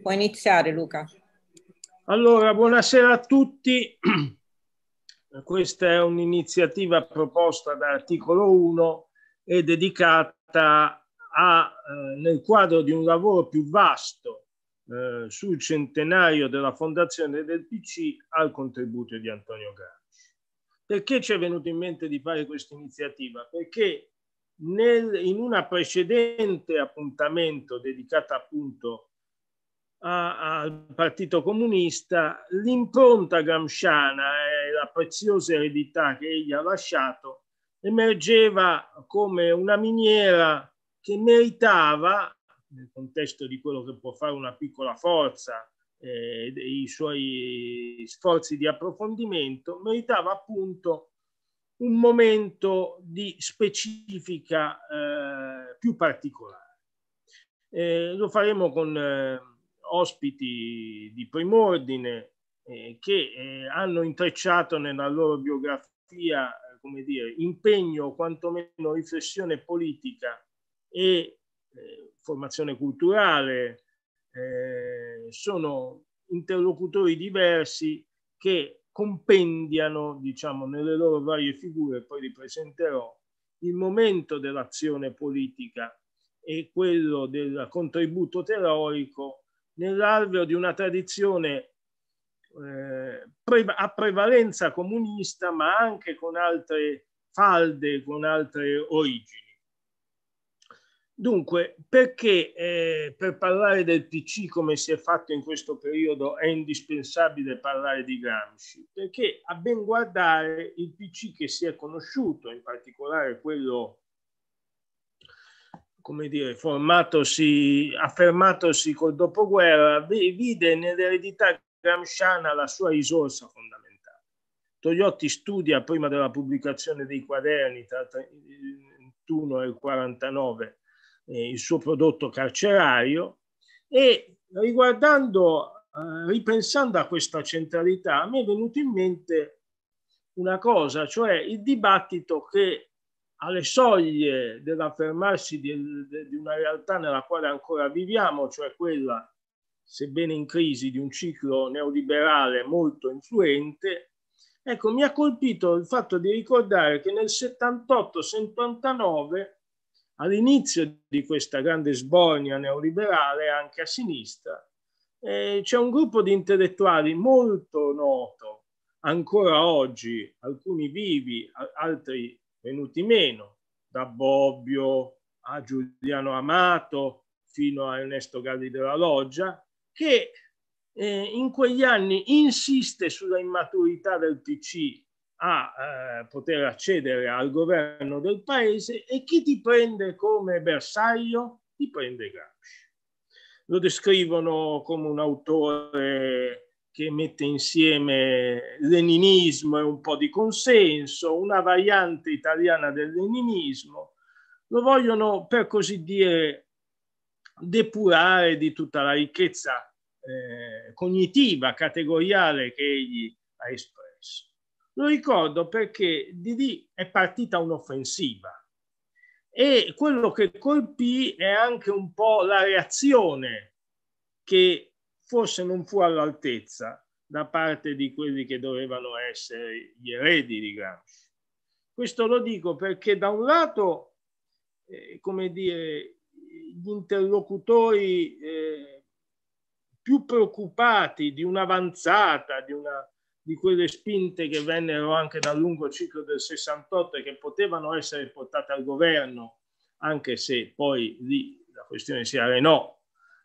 Puoi iniziare Luca. Allora, buonasera a tutti. Questa è un'iniziativa proposta dall'articolo 1 e dedicata a, eh, nel quadro di un lavoro più vasto eh, sul centenario della fondazione del PC al contributo di Antonio Gramsci. Perché ci è venuto in mente di fare questa iniziativa? Perché nel, in un precedente appuntamento dedicato appunto al Partito Comunista, l'impronta gramsciana e la preziosa eredità che egli ha lasciato emergeva come una miniera che meritava, nel contesto di quello che può fare una piccola forza, eh, i suoi sforzi di approfondimento, meritava appunto un momento di specifica eh, più particolare. Eh, lo faremo con eh, ospiti di prim'ordine eh, che eh, hanno intrecciato nella loro biografia, eh, come dire, impegno o quantomeno riflessione politica e eh, formazione culturale, eh, sono interlocutori diversi che compendiano, diciamo, nelle loro varie figure, poi li presenterò, il momento dell'azione politica e quello del contributo teorico nell'alveo di una tradizione eh, a prevalenza comunista, ma anche con altre falde, con altre origini. Dunque, perché eh, per parlare del PC come si è fatto in questo periodo è indispensabile parlare di Gramsci? Perché a ben guardare il PC che si è conosciuto, in particolare quello come dire, formatosi, affermatosi col dopoguerra, vide nell'eredità gramsciana la sua risorsa fondamentale. Togliotti studia prima della pubblicazione dei quaderni tra il 31 e il 49 eh, il suo prodotto carcerario e riguardando, eh, ripensando a questa centralità, mi è venuto in mente una cosa, cioè il dibattito che alle soglie dell'affermarsi di, di una realtà nella quale ancora viviamo, cioè quella, sebbene in crisi, di un ciclo neoliberale molto influente, ecco, mi ha colpito il fatto di ricordare che nel 78-79 all'inizio di questa grande sbornia neoliberale anche a sinistra, eh, c'è un gruppo di intellettuali molto noto ancora oggi, alcuni vivi, altri venuti meno, da Bobbio a Giuliano Amato fino a Ernesto Galli della Loggia, che eh, in quegli anni insiste sulla immaturità del PC a eh, poter accedere al governo del paese e chi ti prende come bersaglio ti prende Gramsci. Lo descrivono come un autore che mette insieme leninismo e un po' di consenso, una variante italiana del leninismo, lo vogliono per così dire depurare di tutta la ricchezza eh, cognitiva, categoriale che egli ha espresso. Lo ricordo perché di lì è partita un'offensiva e quello che colpì è anche un po' la reazione che forse non fu all'altezza da parte di quelli che dovevano essere gli eredi di Gramsci. Questo lo dico perché da un lato, eh, come dire, gli interlocutori eh, più preoccupati di un'avanzata, di, una, di quelle spinte che vennero anche dal lungo ciclo del 68 e che potevano essere portate al governo, anche se poi lì la questione si arenò,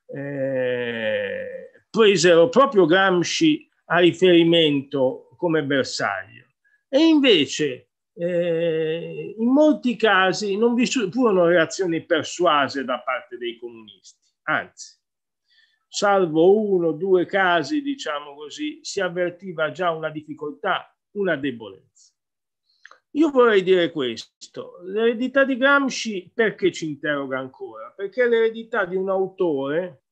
eh, presero proprio Gramsci a riferimento come bersaglio. E invece eh, in molti casi non vi furono reazioni persuase da parte dei comunisti, anzi, salvo uno o due casi, diciamo così, si avvertiva già una difficoltà, una debolezza. Io vorrei dire questo, l'eredità di Gramsci perché ci interroga ancora? Perché l'eredità di un autore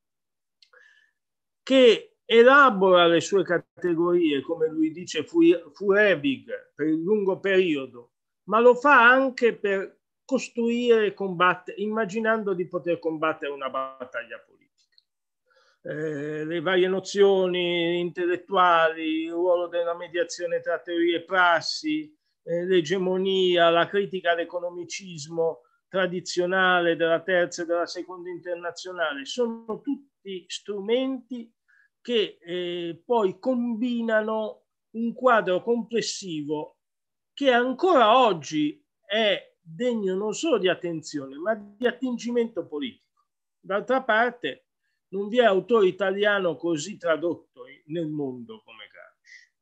che elabora le sue categorie, come lui dice Furebig, per il lungo periodo, ma lo fa anche per costruire e combattere, immaginando di poter combattere una battaglia politica. Eh, le varie nozioni intellettuali, il ruolo della mediazione tra teorie e prassi, eh, l'egemonia, la critica all'economicismo tradizionale della terza e della seconda internazionale, sono tutti questi strumenti che eh, poi combinano un quadro complessivo che ancora oggi è degno non solo di attenzione, ma di attingimento politico. D'altra parte, non vi è autore italiano così tradotto nel mondo come Gramsci.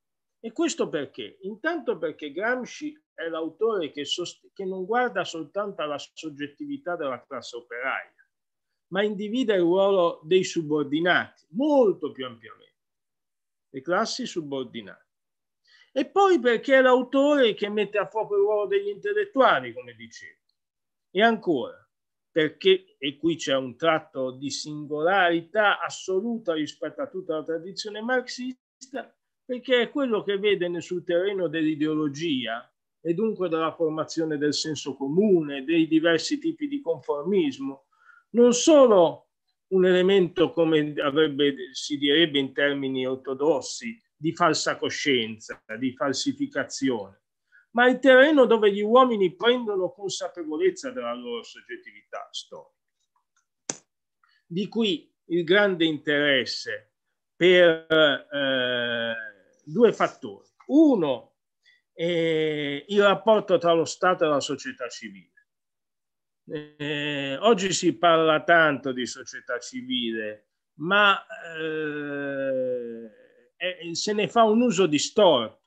E questo perché? Intanto perché Gramsci è l'autore che, che non guarda soltanto alla soggettività della classe operaia, ma individua il ruolo dei subordinati molto più ampiamente, le classi subordinate. E poi perché è l'autore che mette a fuoco il ruolo degli intellettuali, come dicevo. E ancora, perché, e qui c'è un tratto di singolarità assoluta rispetto a tutta la tradizione marxista, perché è quello che vede sul terreno dell'ideologia e dunque della formazione del senso comune, dei diversi tipi di conformismo, non solo un elemento, come avrebbe, si direbbe in termini ortodossi, di falsa coscienza, di falsificazione, ma il terreno dove gli uomini prendono consapevolezza della loro soggettività storica. Di qui il grande interesse per eh, due fattori. Uno, eh, il rapporto tra lo Stato e la società civile eh, oggi si parla tanto di società civile, ma eh, se ne fa un uso distorto.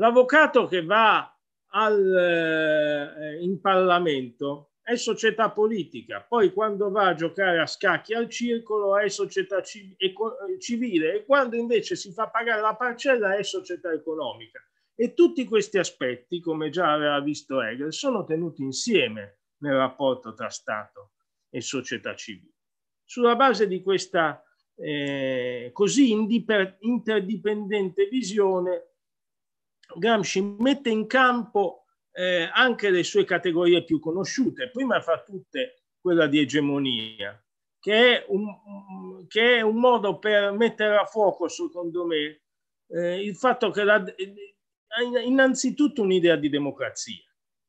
L'avvocato che va al, eh, in Parlamento è società politica, poi quando va a giocare a scacchi al circolo è società civile e quando invece si fa pagare la parcella è società economica. E tutti questi aspetti, come già aveva visto Hegel, sono tenuti insieme nel rapporto tra Stato e società civile. Sulla base di questa eh, così interdipendente visione, Gramsci mette in campo eh, anche le sue categorie più conosciute, prima fra tutte quella di egemonia, che è un, che è un modo per mettere a fuoco, secondo me, eh, il fatto che la, eh, innanzitutto un'idea di democrazia,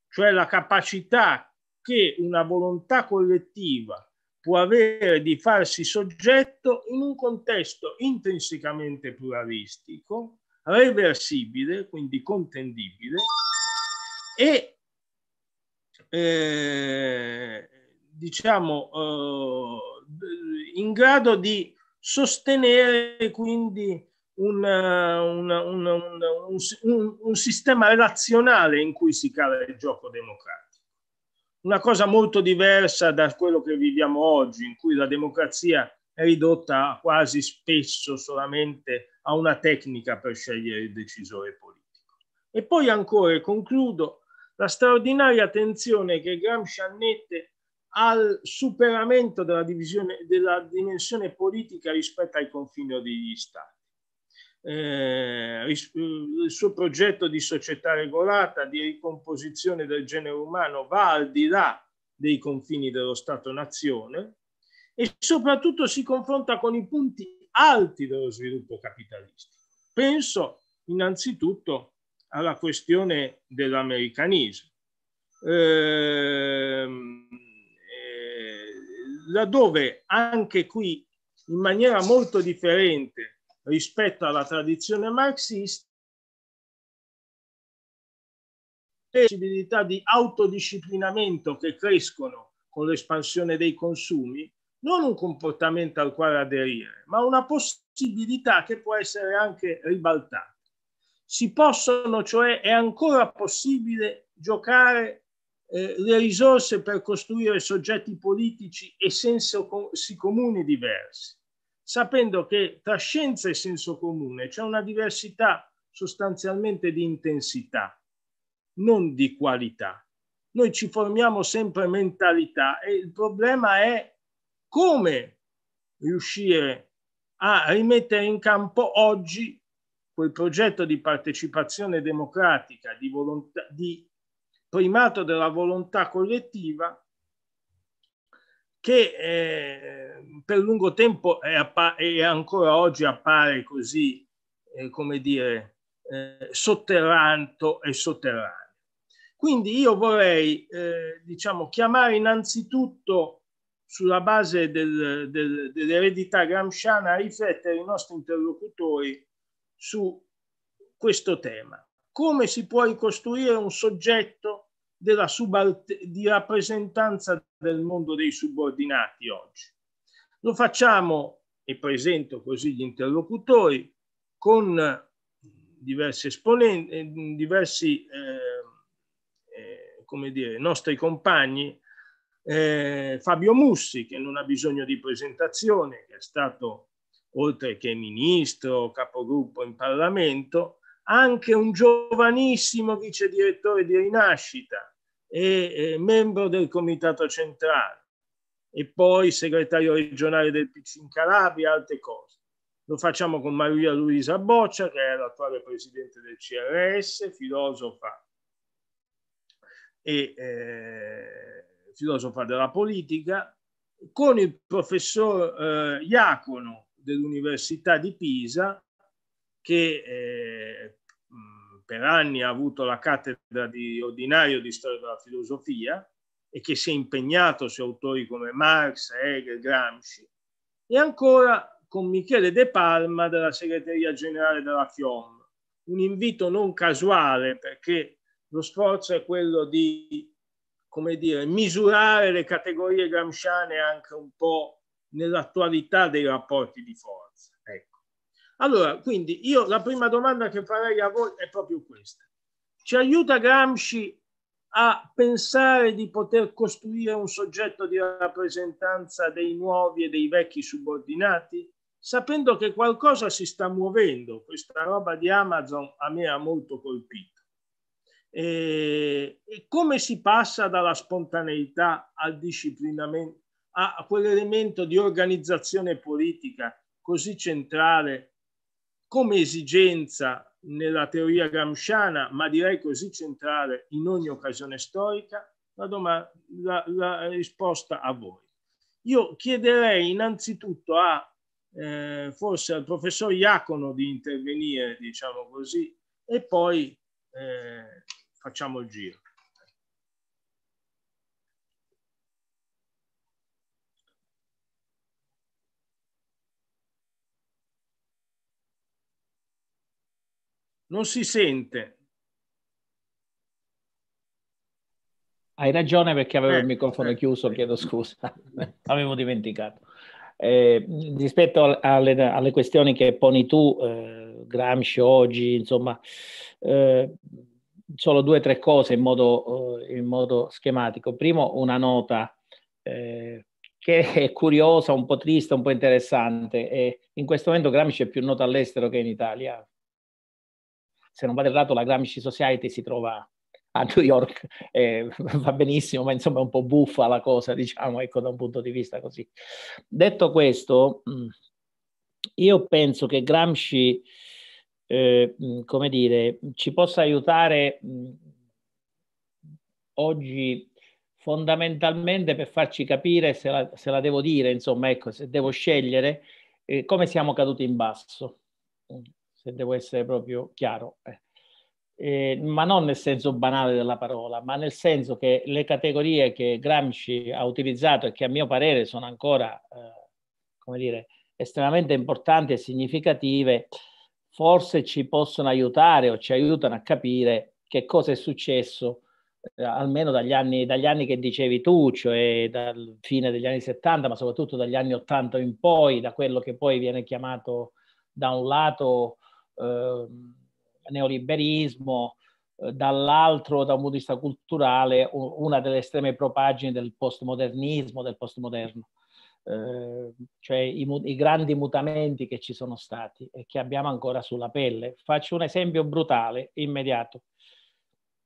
cioè la capacità che una volontà collettiva può avere di farsi soggetto in un contesto intrinsecamente pluralistico, reversibile, quindi contendibile, e eh, diciamo eh, in grado di sostenere quindi un, un, un, un sistema relazionale in cui si cala il gioco democratico una cosa molto diversa da quello che viviamo oggi, in cui la democrazia è ridotta quasi spesso solamente a una tecnica per scegliere il decisore politico. E poi ancora, concludo, la straordinaria attenzione che Gramsci annette al superamento della, divisione, della dimensione politica rispetto ai confini degli stati. Eh, eh, il suo progetto di società regolata, di ricomposizione del genere umano va al di là dei confini dello Stato-nazione e soprattutto si confronta con i punti alti dello sviluppo capitalistico. Penso innanzitutto alla questione dell'americanismo, ehm, eh, laddove anche qui in maniera molto differente rispetto alla tradizione marxista possibilità di autodisciplinamento che crescono con l'espansione dei consumi, non un comportamento al quale aderire, ma una possibilità che può essere anche ribaltata. Si possono, cioè è ancora possibile giocare eh, le risorse per costruire soggetti politici e senso comuni diversi sapendo che tra scienza e senso comune c'è una diversità sostanzialmente di intensità, non di qualità. Noi ci formiamo sempre mentalità e il problema è come riuscire a rimettere in campo oggi quel progetto di partecipazione democratica, di, volontà, di primato della volontà collettiva che eh, per lungo tempo e ancora oggi appare così, eh, come dire, eh, sotterranto e sotterraneo. Quindi io vorrei, eh, diciamo, chiamare innanzitutto sulla base del, del, dell'eredità gramsciana a riflettere i nostri interlocutori su questo tema. Come si può ricostruire un soggetto della di rappresentanza del mondo dei subordinati oggi. Lo facciamo, e presento così gli interlocutori, con diversi esponenti, eh, diversi eh, eh, come dire, nostri compagni, eh, Fabio Mussi, che non ha bisogno di presentazione, che è stato oltre che ministro, capogruppo in Parlamento, anche un giovanissimo vice direttore di Rinascita e eh, membro del comitato centrale e poi segretario regionale del PC in Calabria, altre cose. Lo facciamo con Maria Luisa Boccia, che è l'attuale presidente del CRS, filosofa, e, eh, filosofa della politica, con il professor eh, Iacono dell'Università di Pisa, che eh, per anni ha avuto la cattedra di ordinario di storia della filosofia e che si è impegnato su autori come Marx, Hegel, Gramsci, e ancora con Michele De Palma della segreteria generale della FIOM. Un invito non casuale perché lo sforzo è quello di come dire, misurare le categorie gramsciane anche un po' nell'attualità dei rapporti di forza. Allora, quindi io la prima domanda che farei a voi è proprio questa. Ci aiuta Gramsci a pensare di poter costruire un soggetto di rappresentanza dei nuovi e dei vecchi subordinati, sapendo che qualcosa si sta muovendo. Questa roba di Amazon a me ha molto colpito. E, e come si passa dalla spontaneità al disciplinamento, a quell'elemento di organizzazione politica così centrale come esigenza nella teoria gramsciana, ma direi così centrale in ogni occasione storica, la, domanda, la, la risposta a voi. Io chiederei innanzitutto a eh, forse al professor Iacono di intervenire, diciamo così, e poi eh, facciamo il giro. Non si sente. Hai ragione perché avevo eh, il microfono eh, chiuso, chiedo scusa, avevo dimenticato. Eh, rispetto alle, alle, questioni che poni tu, eh, Gramsci oggi, insomma, eh, solo due o tre cose in modo, eh, in modo, schematico. Primo, una nota eh, che è curiosa, un po' triste, un po' interessante. in questo momento Gramsci è più noto all'estero che in Italia, se non vado errato la Gramsci Society si trova a New York, eh, va benissimo, ma insomma è un po' buffa la cosa, diciamo, ecco, da un punto di vista così. Detto questo, mm, io penso che Gramsci, eh, mm, come dire, ci possa aiutare mm, oggi fondamentalmente per farci capire, se la, se la, devo dire, insomma, ecco, se devo scegliere, eh, come siamo caduti in basso se devo essere proprio chiaro. Eh. eh, ma non nel senso banale della parola, ma nel senso che le categorie che Gramsci ha utilizzato e che a mio parere sono ancora, eh, come dire, estremamente importanti e significative, forse ci possono aiutare o ci aiutano a capire che cosa è successo eh, almeno dagli anni, dagli anni, che dicevi tu, cioè dal fine degli anni 70, ma soprattutto dagli anni 80 in poi, da quello che poi viene chiamato da un lato Ehm, eh, neoliberismo, dall'altro da un punto di vista culturale una delle estreme propagini del postmodernismo, del postmoderno, eh, cioè i, i, grandi mutamenti che ci sono stati e che abbiamo ancora sulla pelle. Faccio un esempio brutale, immediato.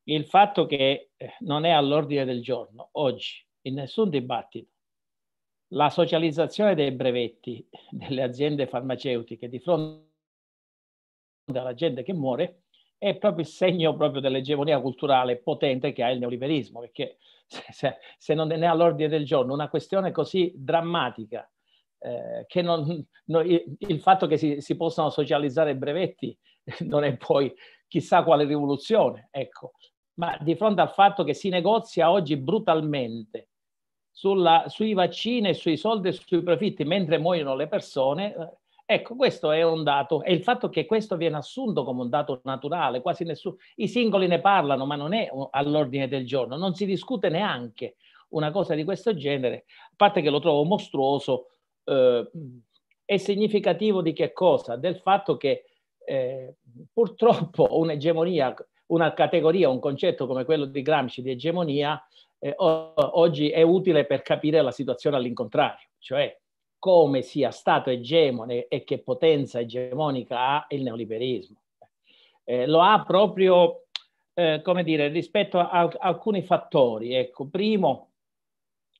Il fatto che eh, non è all'ordine del giorno oggi, in nessun dibattito, la socializzazione dei brevetti delle aziende farmaceutiche di fronte dalla gente che muore è proprio il segno proprio dell'egemonia culturale potente che ha il neoliberismo, perché se, se non è all'ordine del giorno una questione così drammatica, eh, che non, no, il, il, fatto che si, si possano socializzare brevetti non è poi chissà quale rivoluzione, ecco, ma di fronte al fatto che si negozia oggi brutalmente sulla, sui vaccini, sui soldi e sui profitti mentre muoiono le persone, eh, Ecco, questo è un dato e il fatto che questo viene assunto come un dato naturale, quasi nessuno, i singoli ne parlano, ma non è all'ordine del giorno, non si discute neanche una cosa di questo genere, a parte che lo trovo mostruoso, eh, è significativo di che cosa? Del fatto che eh, purtroppo un'egemonia, una categoria, un concetto come quello di Gramsci di egemonia, eh, oggi è utile per capire la situazione all'incontrario, cioè come sia stato egemone e che potenza egemonica ha il neoliberismo. Eh, lo ha proprio, eh, come dire, rispetto a, a alcuni fattori. Ecco, primo,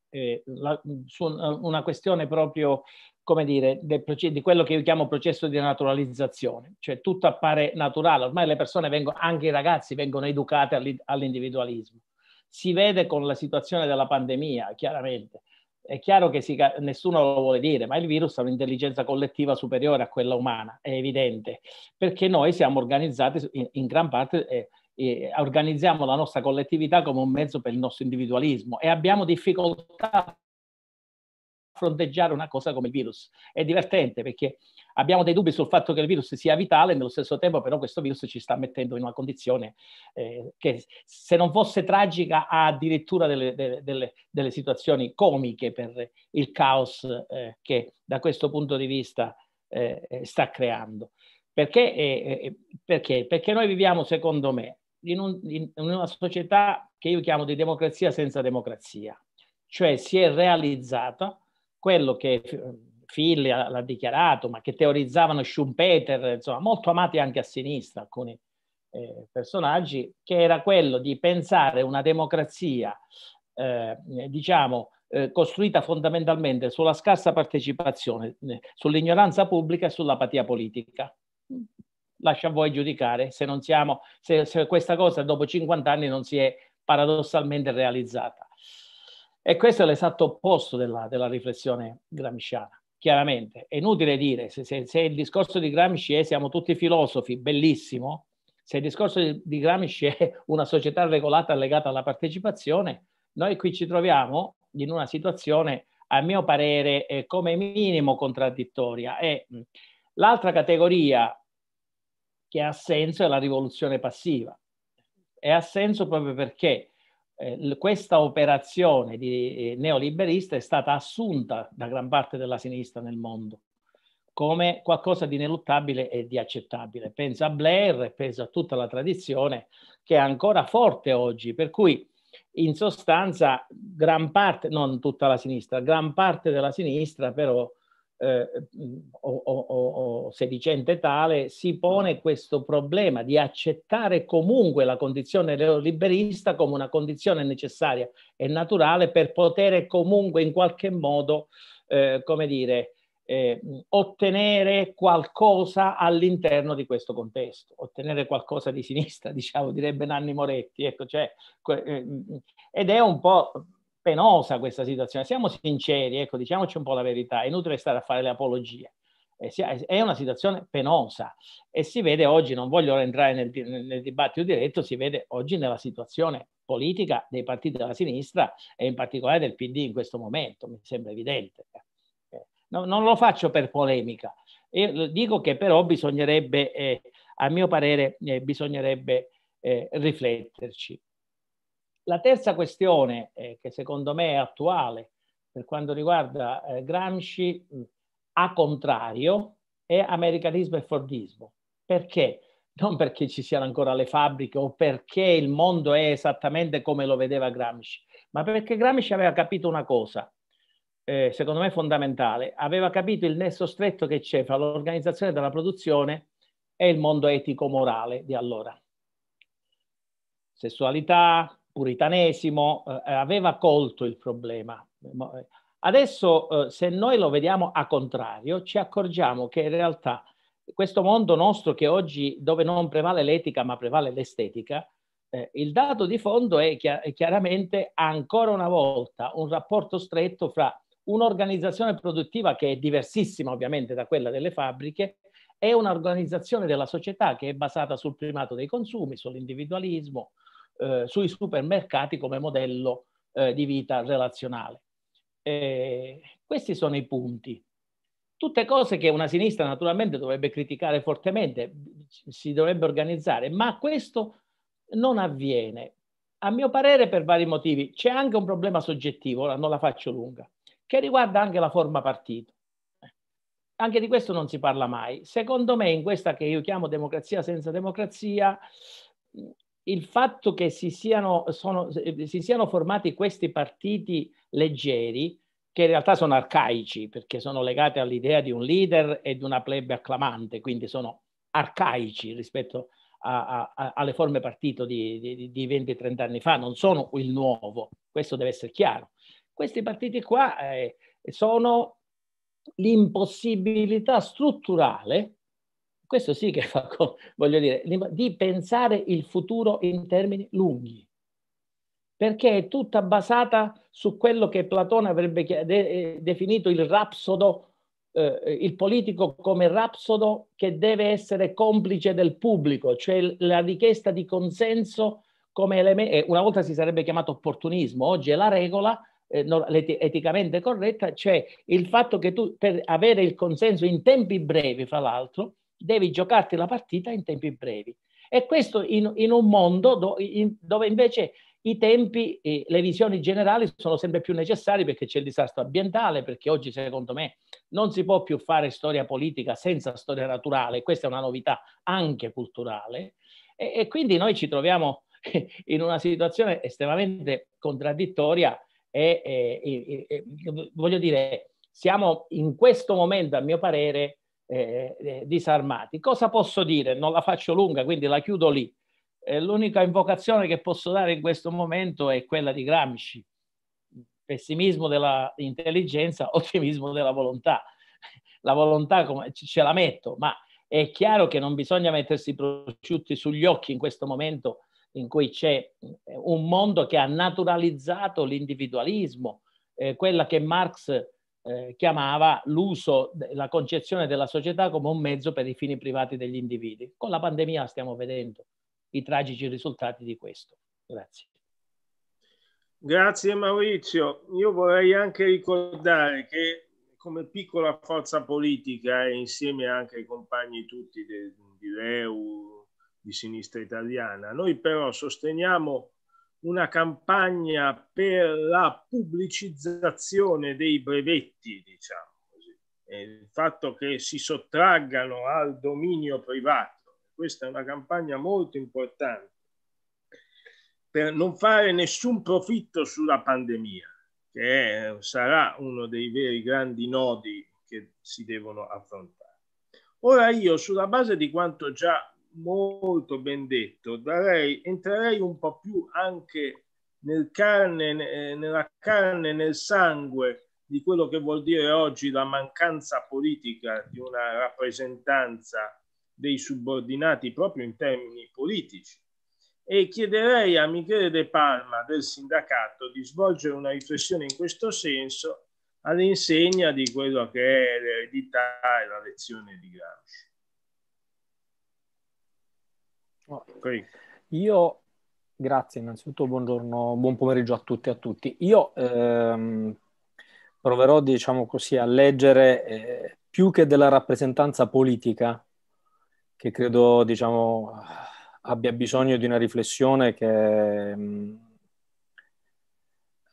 eh, la, su una questione proprio, come dire, del, di quello che io chiamo processo di naturalizzazione, cioè tutto appare naturale, ormai le persone vengono, anche i ragazzi vengono educati all'individualismo. Si vede con la situazione della pandemia, chiaramente è chiaro che si, nessuno lo vuole dire, ma il virus ha un'intelligenza collettiva superiore a quella umana, è evidente, perché noi siamo organizzati in, in gran parte, eh, eh, organizziamo la nostra collettività come un mezzo per il nostro individualismo e abbiamo difficoltà fronteggiare una cosa come il virus. È divertente perché abbiamo dei dubbi sul fatto che il virus sia vitale, nello stesso tempo però questo virus ci sta mettendo in una condizione eh, che se non fosse tragica ha addirittura delle, delle, delle situazioni comiche per il caos eh, che da questo punto di vista eh, eh sta creando. Perché, eh, eh, perché? Perché noi viviamo, secondo me, in, un, in una società che io chiamo di democrazia senza democrazia, cioè si è realizzata quello che Philly l'ha dichiarato, ma che teorizzavano Schumpeter, insomma, molto amati anche a sinistra alcuni eh, personaggi, che era quello di pensare una democrazia, eh, diciamo, eh, costruita fondamentalmente sulla scarsa partecipazione, eh, sull'ignoranza pubblica e sull'apatia politica. Lascia a voi giudicare se, siamo, se, se questa cosa dopo 50 anni non si è paradossalmente realizzata. E questo è l'esatto opposto della, della riflessione gramsciana, chiaramente. È inutile dire, se, se, se, il discorso di Gramsci è siamo tutti filosofi, bellissimo, se il discorso di, di Gramsci è una società regolata legata alla partecipazione, noi qui ci troviamo in una situazione, a mio parere, eh, come minimo contraddittoria. E l'altra categoria che ha senso è la rivoluzione passiva. E ha senso proprio perché eh, questa operazione di eh, neoliberista è stata assunta da gran parte della sinistra nel mondo come qualcosa di ineluttabile e di accettabile. Pensa a Blair, pensa a tutta la tradizione che è ancora forte oggi, per cui in sostanza gran parte, non tutta la sinistra, gran parte della sinistra però eh, o, o, o sedicente tale, si pone questo problema di accettare comunque la condizione neoliberista come una condizione necessaria e naturale per poter comunque in qualche modo, eh, come dire, eh, ottenere qualcosa all'interno di questo contesto, ottenere qualcosa di sinistra, diciamo, direbbe Nanni Moretti, ecco, cioè, eh, ed è un po' penosa questa situazione. Siamo sinceri, ecco, diciamoci un po' la verità, è inutile stare a fare le apologie. Eh, è una situazione penosa e si vede oggi, non voglio entrare nel, nel dibattito diretto, si vede oggi nella situazione politica dei partiti della sinistra e in particolare del PD in questo momento, mi sembra evidente. Eh, no, non lo faccio per polemica, Io dico che però bisognerebbe, eh, a mio parere, eh, bisognerebbe eh, rifletterci. La terza questione, eh, che secondo me è attuale per quanto riguarda eh, Gramsci, a contrario, è americanismo e fordismo. Perché? Non perché ci siano ancora le fabbriche o perché il mondo è esattamente come lo vedeva Gramsci, ma perché Gramsci aveva capito una cosa, eh, secondo me fondamentale, aveva capito il nesso stretto che c'è fra l'organizzazione della produzione e il mondo etico-morale di allora. Sessualità, puritanesimo, eh, eh, aveva colto il problema. Eh, adesso eh, se noi lo vediamo a contrario, ci accorgiamo che in realtà questo mondo nostro che oggi, dove non prevale l'etica ma prevale l'estetica, eh, il dato di fondo è, chi- è chiaramente ancora una volta un rapporto stretto fra un'organizzazione produttiva che è diversissima ovviamente da quella delle fabbriche e un'organizzazione della società che è basata sul primato dei consumi, sull'individualismo, eh, sui supermercati come modello eh, di vita relazionale. E questi sono i punti. Tutte cose che una sinistra naturalmente dovrebbe criticare fortemente, si dovrebbe organizzare, ma questo non avviene. A mio parere per vari motivi. C'è anche un problema soggettivo, ora non la faccio lunga, che riguarda anche la forma partito anche di questo non si parla mai. Secondo me, in questa che io chiamo democrazia senza democrazia, il fatto che si siano, sono, eh, si siano formati questi partiti leggeri, che in realtà sono arcaici, perché sono legati all'idea di un leader e di una plebe acclamante, quindi sono arcaici rispetto a, a, alle forme partito di, di, di 20-30 anni fa, non sono il nuovo, questo deve essere chiaro. Questi partiti qua eh, sono l'impossibilità strutturale questo sì che fa, voglio dire, di pensare il futuro in termini lunghi, perché è tutta basata su quello che Platone avrebbe eh, definito il rapsodo, eh, il politico come rapsodo che deve essere complice del pubblico, cioè la richiesta di consenso come elemento, una volta si sarebbe chiamato opportunismo, oggi è la regola, eh, eticamente corretta, cioè il fatto che tu per avere il consenso in tempi brevi, fra l'altro, devi giocarti la partita in tempi brevi. E questo in, in un mondo do, in, dove invece i tempi e le visioni generali sono sempre più necessari perché c'è il disastro ambientale, perché oggi secondo me non si può più fare storia politica senza storia naturale, questa è una novità anche culturale e, e quindi noi ci troviamo in una situazione estremamente contraddittoria e, e, e voglio dire siamo in questo momento a mio parere eh, eh, disarmati. Cosa posso dire? Non la faccio lunga, quindi la chiudo lì. Eh, l'unica invocazione che posso dare in questo momento è quella di Gramsci. Pessimismo dell'intelligenza, ottimismo della volontà. La volontà come, ce la metto, ma è chiaro che non bisogna mettersi i prosciutti sugli occhi in questo momento in cui c'è eh, un mondo che ha naturalizzato l'individualismo, eh, quella che Marx eh, chiamava l'uso, la concezione della società come un mezzo per i fini privati degli individui. Con la pandemia stiamo vedendo i tragici risultati di questo. Grazie. Grazie Maurizio. Io vorrei anche ricordare che come piccola forza politica e eh, insieme anche ai compagni tutti di Leu, di Sinistra Italiana, noi però sosteniamo una campagna per la pubblicizzazione dei brevetti, diciamo così, e il fatto che si sottraggano al dominio privato. Questa è una campagna molto importante per non fare nessun profitto sulla pandemia, che è, sarà uno dei veri grandi nodi che si devono affrontare. Ora io, sulla base di quanto già molto ben detto. Darei, entrerei un po' più anche nel carne, eh, nella carne, nel sangue di quello che vuol dire oggi la mancanza politica di una rappresentanza dei subordinati proprio in termini politici. E chiederei a Michele De Palma del sindacato di svolgere una riflessione in questo senso all'insegna di quello che è l'eredità e la lezione di Gramsci. Okay. Io, grazie innanzitutto, buongiorno, buon pomeriggio a tutti e a tutti. Io ehm, proverò, diciamo così, a leggere eh, più che della rappresentanza politica, che credo, diciamo, abbia bisogno di una riflessione che... Mh, mm,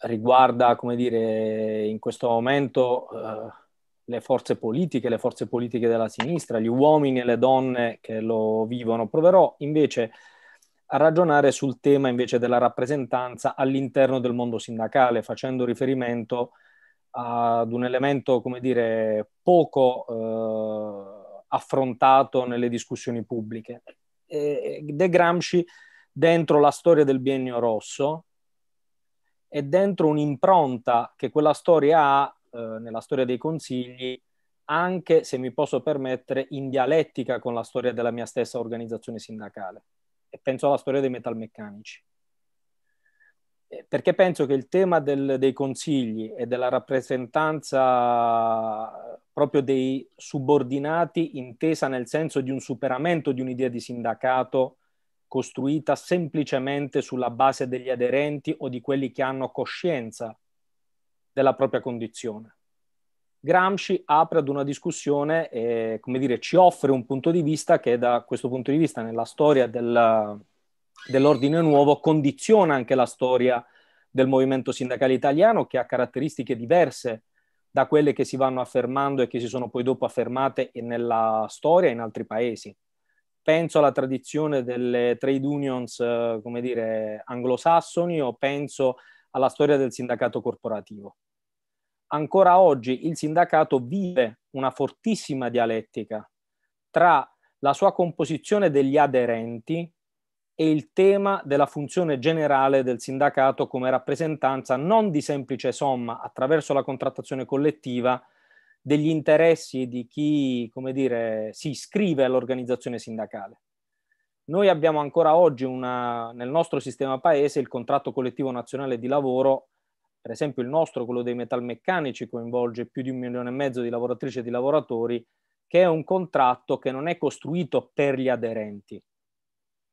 riguarda, come dire, in questo momento eh, le forze politiche, le forze politiche della sinistra, gli uomini e le donne che lo vivono. Proverò invece a ragionare sul tema invece della rappresentanza all'interno del mondo sindacale, facendo riferimento ad un elemento, come dire, poco eh, affrontato nelle discussioni pubbliche. De Gramsci, dentro la storia del biennio rosso, è dentro un'impronta che quella storia ha eh, nella storia dei consigli, anche se mi posso permettere, in dialettica con la storia della mia stessa organizzazione sindacale. E penso alla storia dei metalmeccanici. Eh, perché penso che il tema del, dei consigli e della rappresentanza proprio dei subordinati, intesa nel senso di un superamento di un'idea di sindacato costruita semplicemente sulla base degli aderenti o di quelli che hanno coscienza della propria condizione. Gramsci apre ad una discussione e, come dire, ci offre un punto di vista che da questo punto di vista nella storia del, dell'ordine nuovo condiziona anche la storia del movimento sindacale italiano che ha caratteristiche diverse da quelle che si vanno affermando e che si sono poi dopo affermate nella storia in altri paesi. Penso alla tradizione delle trade unions, eh, come dire, anglosassoni o penso alla storia del sindacato corporativo ancora oggi il sindacato vive una fortissima dialettica tra la sua composizione degli aderenti e il tema della funzione generale del sindacato come rappresentanza non di semplice somma attraverso la contrattazione collettiva degli interessi di chi, come dire, si iscrive all'organizzazione sindacale. Noi abbiamo ancora oggi una, nel nostro sistema paese il contratto collettivo nazionale di lavoro per esempio il nostro, quello dei metalmeccanici, coinvolge più di un milione e mezzo di lavoratrici e di lavoratori, che è un contratto che non è costruito per gli aderenti,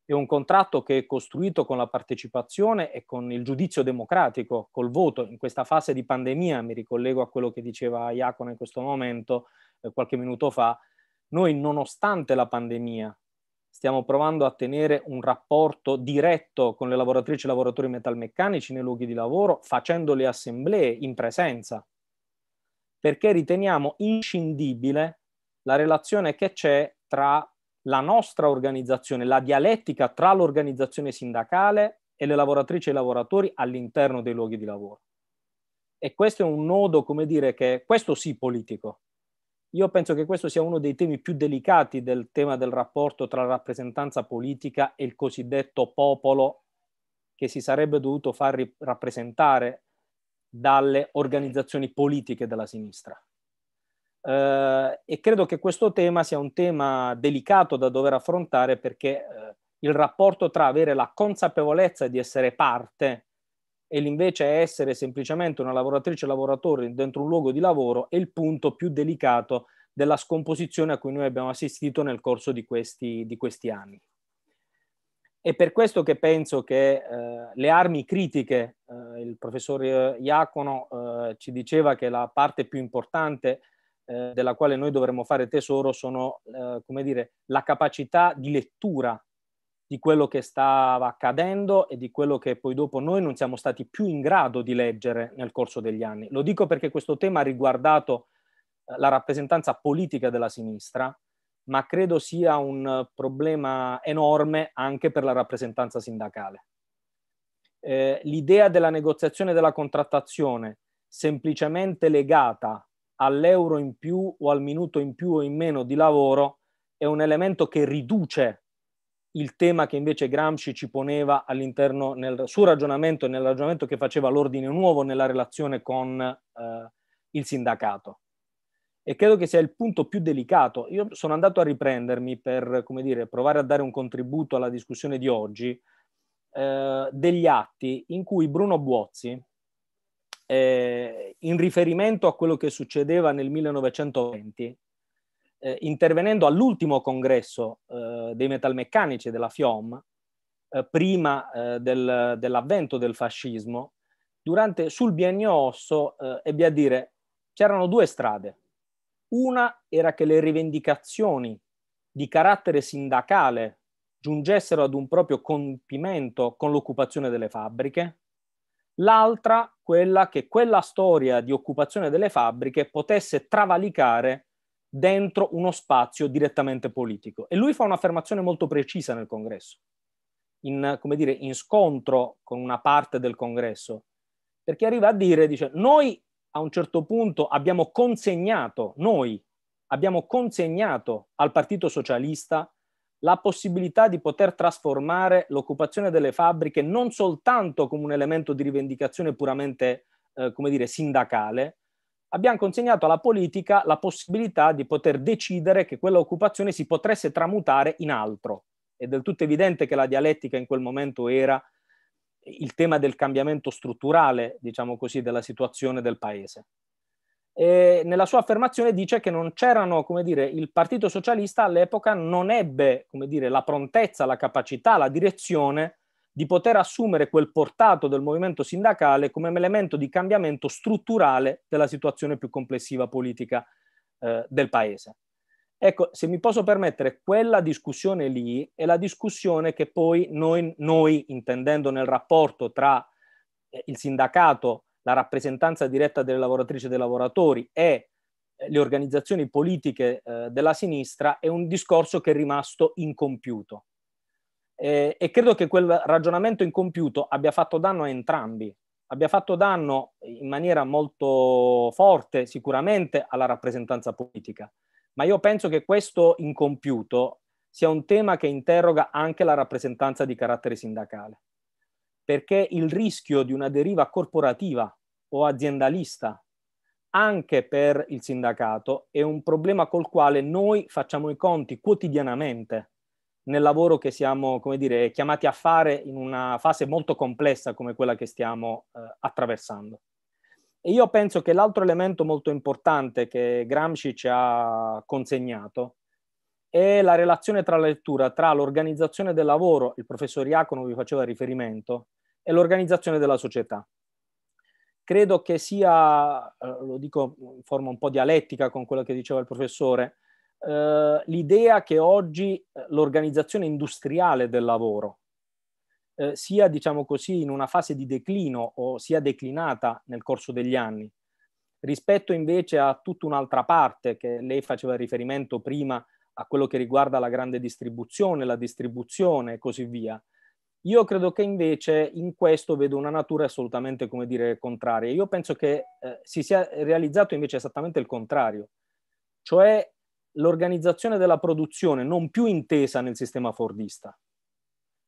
è un contratto che è costruito con la partecipazione e con il giudizio democratico, col voto. In questa fase di pandemia, mi ricollego a quello che diceva Iacona in questo momento, eh, qualche minuto fa, noi nonostante la pandemia stiamo provando a tenere un rapporto diretto con le lavoratrici e i lavoratori metalmeccanici nei luoghi di lavoro, facendo le assemblee in presenza, perché riteniamo inscindibile la relazione che c'è tra la nostra organizzazione, la dialettica tra l'organizzazione sindacale e le lavoratrici e i lavoratori all'interno dei luoghi di lavoro. E questo è un nodo, come dire, che questo sì politico, io penso che questo sia uno dei temi più delicati del tema del rapporto tra rappresentanza politica e il cosiddetto popolo che si sarebbe dovuto far rappresentare dalle organizzazioni politiche della sinistra. Eh, e credo che questo tema sia un tema delicato da dover affrontare perché eh, il rapporto tra avere la consapevolezza di essere parte e l'invece essere semplicemente una lavoratrice lavoratore dentro un luogo di lavoro è il punto più delicato della scomposizione a cui noi abbiamo assistito nel corso di questi, di questi anni. È per questo che penso che eh, le armi critiche, eh, il professor Iacono eh, ci diceva che la parte più importante eh, della quale noi dovremmo fare tesoro sono, eh, come dire, la capacità di lettura di quello che stava accadendo e di quello che poi dopo noi non siamo stati più in grado di leggere nel corso degli anni. Lo dico perché questo tema ha riguardato eh, la rappresentanza politica della sinistra, ma credo sia un eh, problema enorme anche per la rappresentanza sindacale. Eh, l'idea della negoziazione della contrattazione semplicemente legata all'euro in più o al minuto in più o in meno di lavoro è un elemento che riduce il tema che invece Gramsci ci poneva all'interno del suo ragionamento e nel ragionamento che faceva l'ordine nuovo nella relazione con eh, il sindacato. E credo che sia il punto più delicato. Io sono andato a riprendermi per dire, provare a dare un contributo alla discussione di oggi eh, degli atti in cui Bruno Buozzi, eh, in riferimento a quello che succedeva nel 1920, eh, intervenendo all'ultimo congresso eh, dei metalmeccanici della FIOM, eh, prima eh, del, dell'avvento del fascismo, durante, sul biennio osso eh, ebbe a dire c'erano due strade. Una era che le rivendicazioni di carattere sindacale giungessero ad un proprio compimento con l'occupazione delle fabbriche, l'altra quella che quella storia di occupazione delle fabbriche potesse travalicare dentro uno spazio direttamente politico. E lui fa un'affermazione molto precisa nel congresso, in, come dire, in scontro con una parte del congresso, perché arriva a dire, dice, noi a un certo punto abbiamo consegnato, noi abbiamo consegnato al Partito Socialista la possibilità di poter trasformare l'occupazione delle fabbriche non soltanto come un elemento di rivendicazione puramente, eh, come dire, sindacale, abbiamo consegnato alla politica la possibilità di poter decidere che quella occupazione si potesse tramutare in altro. È del tutto evidente che la dialettica in quel momento era il tema del cambiamento strutturale, diciamo così, della situazione del paese. E nella sua affermazione dice che non c'erano, come dire, il Partito Socialista all'epoca non ebbe, come dire, la prontezza, la capacità, la direzione di poter assumere quel portato del movimento sindacale come elemento di cambiamento strutturale della situazione più complessiva politica eh, del Paese. Ecco, se mi posso permettere, quella discussione lì è la discussione che poi noi, noi intendendo nel rapporto tra eh, il sindacato, la rappresentanza diretta delle lavoratrici e dei lavoratori e eh, le organizzazioni politiche eh, della sinistra, è un discorso che è rimasto incompiuto. Eh, e credo che quel ragionamento incompiuto abbia fatto danno a entrambi, abbia fatto danno in maniera molto forte sicuramente alla rappresentanza politica, ma io penso che questo incompiuto sia un tema che interroga anche la rappresentanza di carattere sindacale, perché il rischio di una deriva corporativa o aziendalista anche per il sindacato è un problema col quale noi facciamo i conti quotidianamente nel lavoro che siamo, come dire, chiamati a fare in una fase molto complessa come quella che stiamo eh, attraversando. E io penso che l'altro elemento molto importante che Gramsci ci ha consegnato è la relazione tra la lettura, tra l'organizzazione del lavoro, il professor Iacono vi faceva riferimento, e l'organizzazione della società. Credo che sia, eh, lo dico in forma un po' dialettica con quello che diceva il professore, eh, l'idea che oggi eh, l'organizzazione industriale del lavoro eh, sia, diciamo così, in una fase di declino o sia declinata nel corso degli anni, rispetto invece a tutta un'altra parte che lei faceva riferimento prima a quello che riguarda la grande distribuzione, la distribuzione e così via. Io credo che invece in questo vedo una natura assolutamente, come dire, contraria. Io penso che eh, si sia realizzato invece esattamente il contrario, cioè l'organizzazione della produzione non più intesa nel sistema fordista,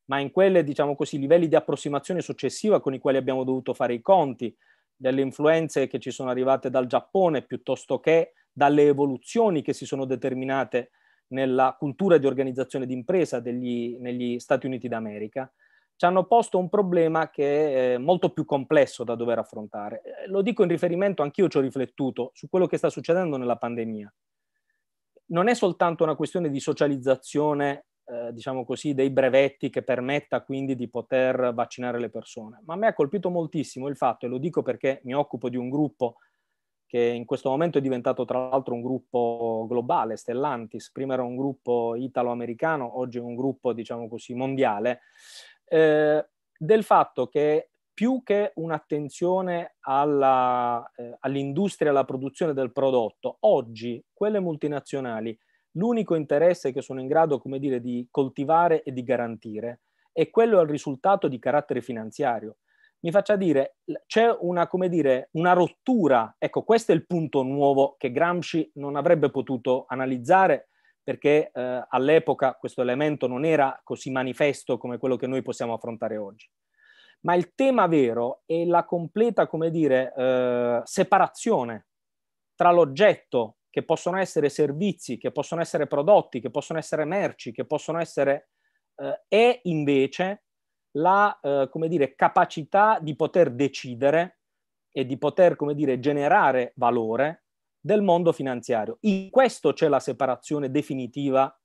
ma in quelle, diciamo così, livelli di approssimazione successiva con i quali abbiamo dovuto fare i conti, delle influenze che ci sono arrivate dal Giappone piuttosto che dalle evoluzioni che si sono determinate nella cultura di organizzazione d'impresa degli, negli Stati Uniti d'America, ci hanno posto un problema che è eh, molto più complesso da dover affrontare. Eh, lo dico in riferimento, anch'io ci ho riflettuto, su quello che sta succedendo nella pandemia non è soltanto una questione di socializzazione, eh, diciamo così, dei brevetti che permetta quindi di poter vaccinare le persone, ma a me ha colpito moltissimo il fatto, e lo dico perché mi occupo di un gruppo che in questo momento è diventato tra l'altro un gruppo globale, Stellantis, prima era un gruppo italo-americano, oggi è un gruppo, diciamo così, mondiale, eh, del fatto che più che un'attenzione alla, eh, all'industria alla produzione del prodotto, oggi quelle multinazionali, l'unico interesse che sono in grado, come dire, di coltivare e di garantire è quello al risultato di carattere finanziario. Mi faccia dire, c'è una, come dire, una rottura, ecco questo è il punto nuovo che Gramsci non avrebbe potuto analizzare perché eh, all'epoca questo elemento non era così manifesto come quello che noi possiamo affrontare oggi ma il tema vero è la completa, come dire, eh, separazione tra l'oggetto, che possono essere servizi, che possono essere prodotti, che possono essere merci, che possono essere... Eh, e invece la, eh, come dire, capacità di poter decidere e di poter, come dire, generare valore del mondo finanziario. In questo c'è la separazione definitiva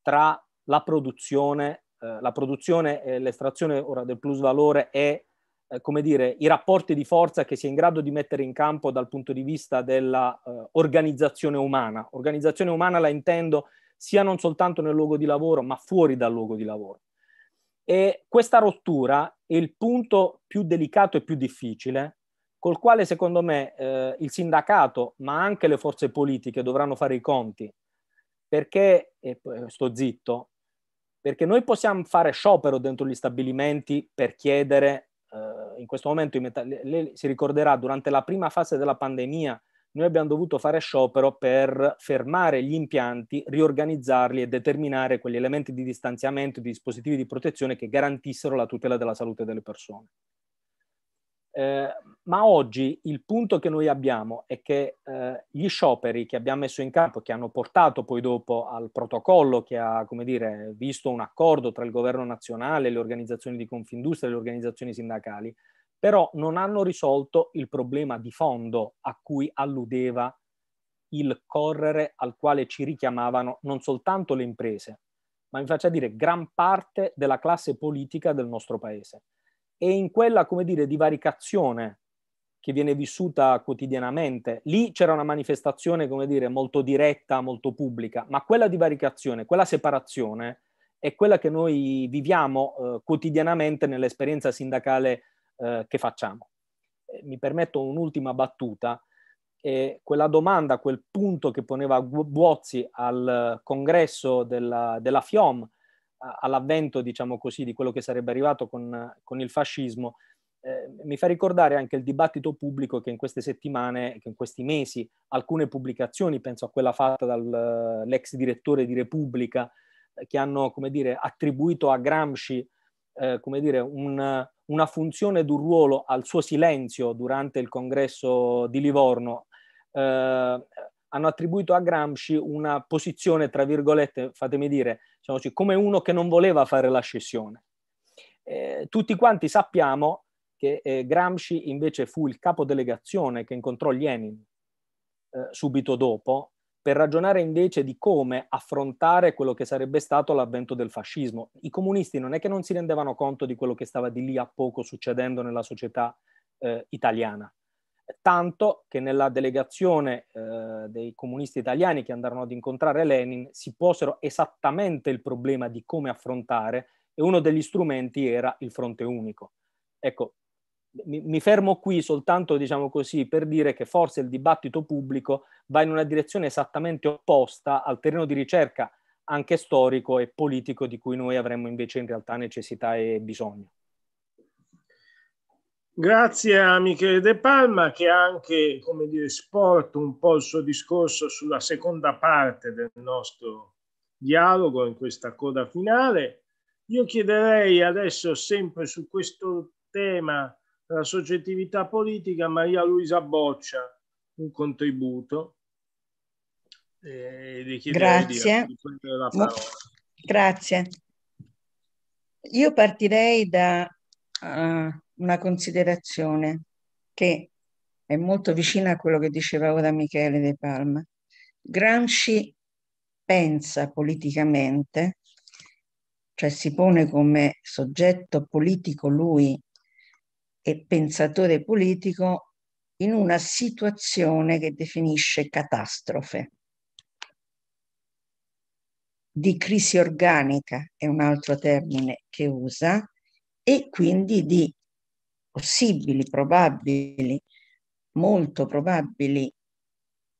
tra la produzione eh, la produzione e l'estrazione ora, del plusvalore è, eh, come dire, i rapporti di forza che si è in grado di mettere in campo dal punto di vista dell'organizzazione eh, umana. Organizzazione umana la intendo sia non soltanto nel luogo di lavoro, ma fuori dal luogo di lavoro. E questa rottura è il punto più delicato e più difficile col quale secondo me eh, il sindacato, ma anche le forze politiche dovranno fare i conti, perché, e sto zitto, perché noi possiamo fare sciopero dentro gli stabilimenti per chiedere, eh, in questo momento metalli- lei si ricorderà, durante la prima fase della pandemia noi abbiamo dovuto fare sciopero per fermare gli impianti, riorganizzarli e determinare quegli elementi di distanziamento, di dispositivi di protezione che garantissero la tutela della salute delle persone. Eh, ma oggi il punto che noi abbiamo è che eh, gli scioperi che abbiamo messo in campo, che hanno portato poi dopo al protocollo che ha, come dire, visto un accordo tra il governo nazionale, le organizzazioni di Confindustria e le organizzazioni sindacali, però non hanno risolto il problema di fondo a cui alludeva il correre al quale ci richiamavano non soltanto le imprese, ma mi faccia dire gran parte della classe politica del nostro paese e in quella, come dire, divaricazione che viene vissuta quotidianamente. Lì c'era una manifestazione, come dire, molto diretta, molto pubblica, ma quella divaricazione, quella separazione è quella che noi viviamo eh, quotidianamente nell'esperienza sindacale eh, che facciamo. Eh, mi permetto un'ultima battuta. Eh, quella domanda, quel punto che poneva Buozzi al eh, congresso della, della FIOM, all'avvento, diciamo così, di quello che sarebbe arrivato con, con il fascismo, eh, mi fa ricordare anche il dibattito pubblico che in queste settimane, che in questi mesi, alcune pubblicazioni, penso a quella fatta dall'ex direttore di Repubblica, eh, che hanno, come dire, attribuito a Gramsci, eh, come dire, un, una funzione ed un ruolo al suo silenzio durante il congresso di Livorno, eh, hanno attribuito a Gramsci una posizione, tra virgolette, fatemi dire, diciamo così, come uno che non voleva fare la scissione. Eh, tutti quanti sappiamo che eh, Gramsci invece fu il capodelegazione che incontrò Lenin eh, subito dopo per ragionare invece di come affrontare quello che sarebbe stato l'avvento del fascismo. I comunisti non è che non si rendevano conto di quello che stava di lì a poco succedendo nella società eh, italiana tanto che nella delegazione eh, dei comunisti italiani che andarono ad incontrare Lenin si posero esattamente il problema di come affrontare e uno degli strumenti era il fronte unico. Ecco, mi, mi fermo qui soltanto, diciamo così, per dire che forse il dibattito pubblico va in una direzione esattamente opposta al terreno di ricerca anche storico e politico di cui noi avremmo invece in realtà necessità e bisogno. Grazie a Michele De Palma che ha anche come dire, sporto un po' il suo discorso sulla seconda parte del nostro dialogo in questa coda finale. Io chiederei adesso sempre su questo tema della soggettività politica a Maria Luisa Boccia un contributo. Eh, Grazie. Di, di Grazie. Io partirei da... Uh una considerazione che è molto vicina a quello che diceva ora Michele De Palma. Gramsci pensa politicamente, cioè si pone come soggetto politico lui e pensatore politico in una situazione che definisce catastrofe. Di crisi organica è un altro termine che usa, e quindi di possibili, probabili, molto probabili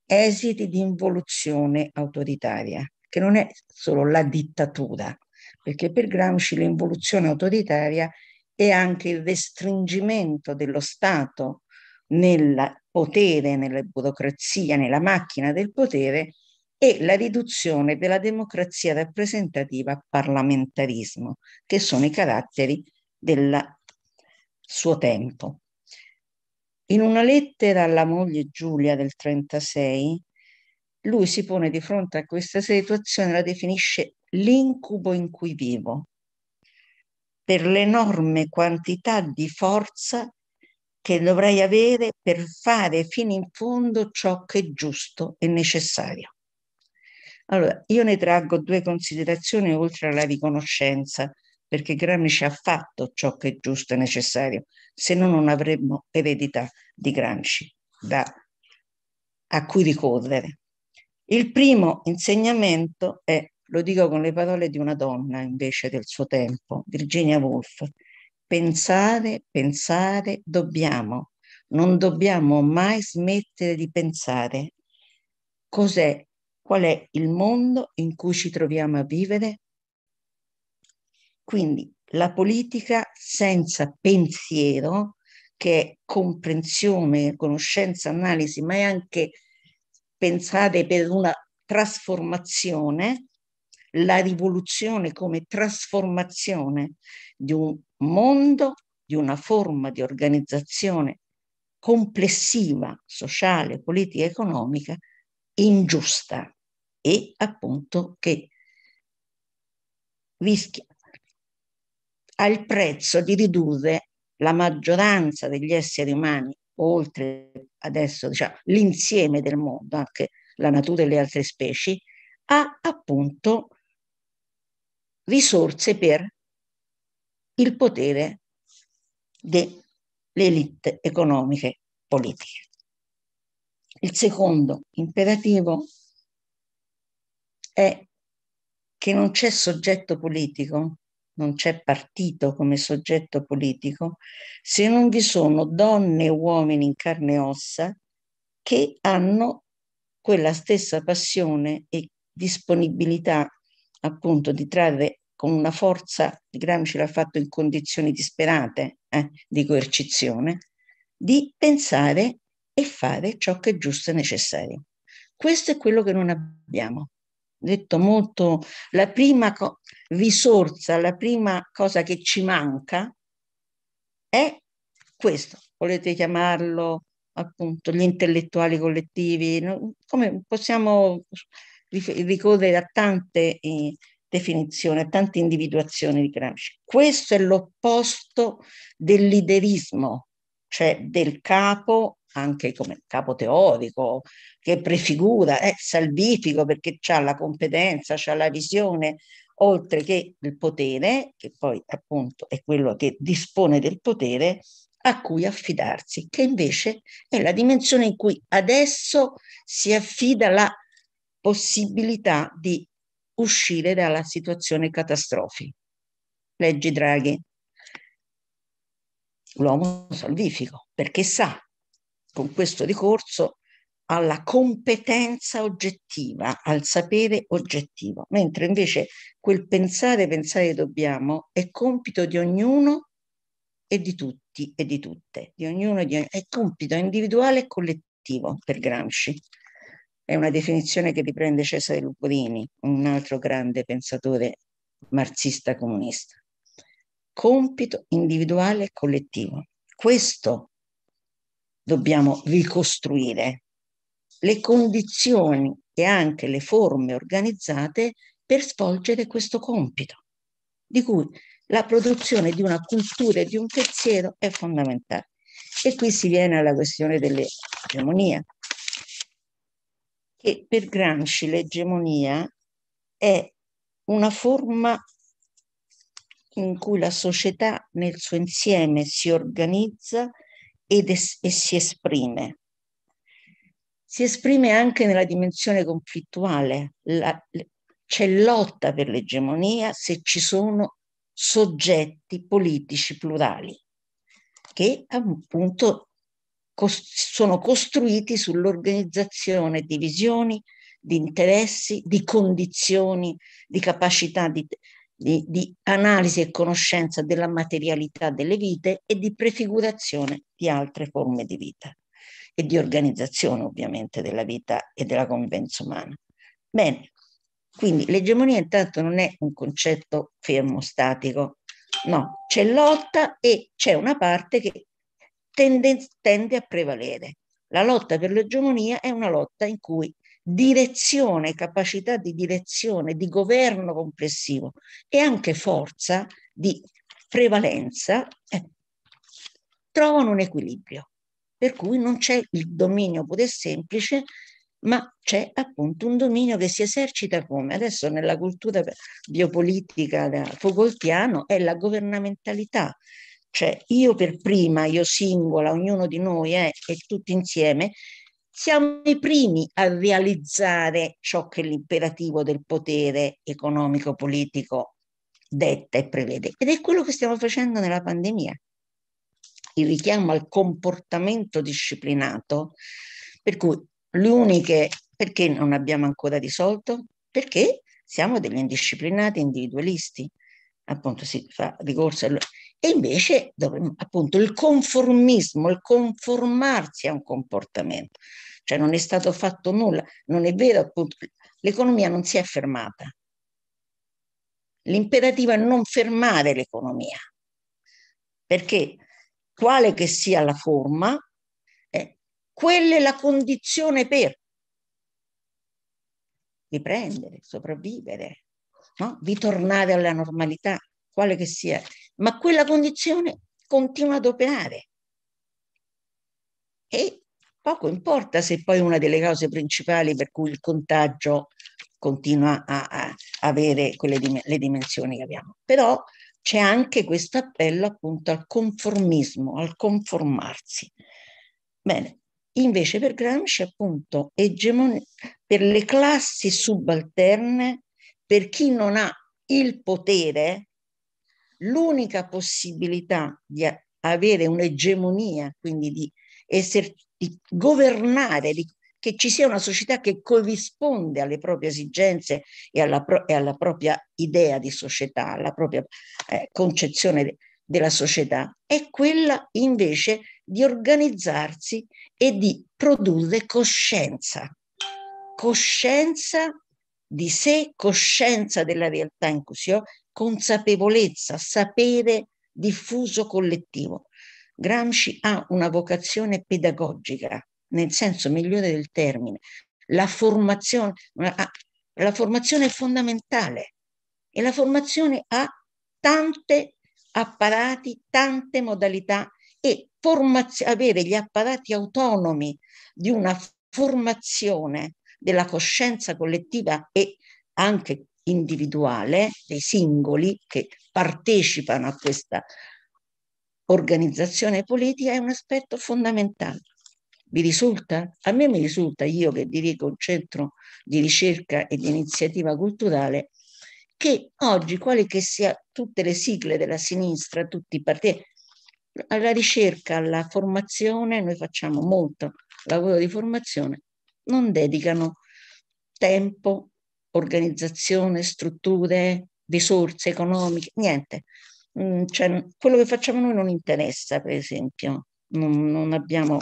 esiti di involuzione autoritaria, che non è solo la dittatura, perché per Gramsci l'involuzione autoritaria è anche il restringimento dello Stato nel potere, nella burocrazia, nella macchina del potere e la riduzione della democrazia rappresentativa a parlamentarismo, che sono i caratteri della suo tempo. In una lettera alla moglie Giulia del 36, lui si pone di fronte a questa situazione e la definisce l'incubo in cui vivo, per l'enorme quantità di forza che dovrei avere per fare fino in fondo ciò che è giusto e necessario. Allora, io ne traggo due considerazioni oltre alla riconoscenza perché Gramsci ha fatto ciò che è giusto e necessario, se no non avremmo eredità di Gramsci da, a cui ricorrere. Il primo insegnamento è, lo dico con le parole di una donna invece del suo tempo, Virginia Woolf, pensare, pensare dobbiamo, non dobbiamo mai smettere di pensare. Cos'è? Qual è il mondo in cui ci troviamo a vivere? Quindi la politica senza pensiero, che è comprensione, conoscenza, analisi, ma è anche pensare per una trasformazione, la rivoluzione come trasformazione di un mondo, di una forma di organizzazione complessiva, sociale, politica, economica, ingiusta e appunto che rischia ha il prezzo di ridurre la maggioranza degli esseri umani, oltre adesso diciamo, l'insieme del mondo, anche la natura e le altre specie, a appunto risorse per il potere delle elite economiche politiche. Il secondo imperativo è che non c'è soggetto politico non c'è partito come soggetto politico, se non vi sono donne e uomini in carne e ossa che hanno quella stessa passione e disponibilità appunto di trarre con una forza, Gramsci l'ha fatto in condizioni disperate eh, di coercizione, di pensare e fare ciò che è giusto e necessario. Questo è quello che non abbiamo. Detto molto, la prima risorsa, la prima cosa che ci manca è questo, volete chiamarlo appunto gli intellettuali collettivi, come possiamo ricorrere a tante eh, definizioni, a tante individuazioni di Gramsci. Questo è l'opposto del liderismo, cioè del capo, anche come capo teorico, che prefigura, è salvifico perché ha la competenza, ha la visione, oltre che il potere, che poi appunto è quello che dispone del potere, a cui affidarsi, che invece è la dimensione in cui adesso si affida la possibilità di uscire dalla situazione catastrofica. Leggi Draghi, l'uomo salvifico, perché sa, con questo ricorso alla competenza oggettiva, al sapere oggettivo, mentre invece quel pensare, pensare dobbiamo è compito di ognuno e di tutti e di tutte, di ognuno e di ognuno, è compito individuale e collettivo per Gramsci. È una definizione che riprende Cesare Luporini, un altro grande pensatore marxista comunista. Compito individuale e collettivo. Questo dobbiamo ricostruire le condizioni e anche le forme organizzate per svolgere questo compito, di cui la produzione di una cultura e di un pensiero è fondamentale. E qui si viene alla questione dell'egemonia, che per Gramsci l'egemonia è una forma in cui la società nel suo insieme si organizza ed es- e si esprime si esprime anche nella dimensione conflittuale. La, c'è lotta per l'egemonia se ci sono soggetti politici plurali che appunto sono costruiti sull'organizzazione di visioni, di interessi, di condizioni, di capacità di, di, di, analisi e conoscenza della materialità delle vite e di prefigurazione di altre forme di vita e di organizzazione ovviamente della vita e della convenza umana. Bene, quindi l'egemonia intanto non è un concetto fermo, statico, no, c'è lotta e c'è una parte che tende, tende a prevalere. La lotta per l'egemonia è una lotta in cui direzione, capacità di direzione, di governo complessivo e anche forza di prevalenza eh, trovano un equilibrio per cui non c'è il dominio pure semplice, ma c'è appunto un dominio che si esercita come adesso nella cultura biopolitica da Foucaultiano è la governamentalità, cioè io per prima, io singola, ognuno di noi è eh, e tutti insieme siamo i primi a realizzare ciò che l'imperativo del potere economico-politico detta e prevede ed è quello che stiamo facendo nella pandemia il richiamo al comportamento disciplinato, per cui le uniche perché non abbiamo ancora risolto? Perché siamo degli indisciplinati individualisti, appunto si fa ricorso a e invece dovremmo, appunto il conformismo, il conformarsi a un comportamento, cioè non è stato fatto nulla, non è vero appunto, l'economia non si è fermata. L'imperativo è non fermare l'economia, perché quale che sia la forma, eh, quella è la condizione per riprendere, sopravvivere, no? ritornare alla normalità, quale che sia. Ma quella condizione continua ad operare. E poco importa se poi una delle cause principali per cui il contagio continua a, a avere quelle dim le dimensioni che abbiamo. Però c'è anche questo appello appunto al conformismo, al conformarsi. Bene, invece per Gramsci appunto egemonia, per le classi subalterne, per chi non ha il potere, l'unica possibilità di avere un'egemonia, quindi di, eser- di governare, di che ci sia una società che corrisponde alle proprie esigenze e alla, pro e alla propria idea di società, alla propria eh, concezione de della società, è quella invece di organizzarsi e di produrre coscienza, coscienza di sé, coscienza della realtà in cui si è, consapevolezza, sapere diffuso collettivo. Gramsci ha una vocazione pedagogica, nel senso migliore del termine, la formazione, ah, la formazione è fondamentale e la formazione ha tanti apparati, tante modalità e formaz- avere gli apparati autonomi di una formazione della coscienza collettiva e anche individuale dei singoli che partecipano a questa organizzazione politica è un aspetto fondamentale. Vi risulta? A me mi risulta, io che dirigo un centro di ricerca e di iniziativa culturale, che oggi, quali che siano tutte le sigle della sinistra, tutti i partiti, alla ricerca, alla formazione, noi facciamo molto lavoro di formazione, non dedicano tempo, organizzazione, strutture, risorse economiche, niente. Mm, cioè, quello che facciamo noi non interessa, per esempio, non, non abbiamo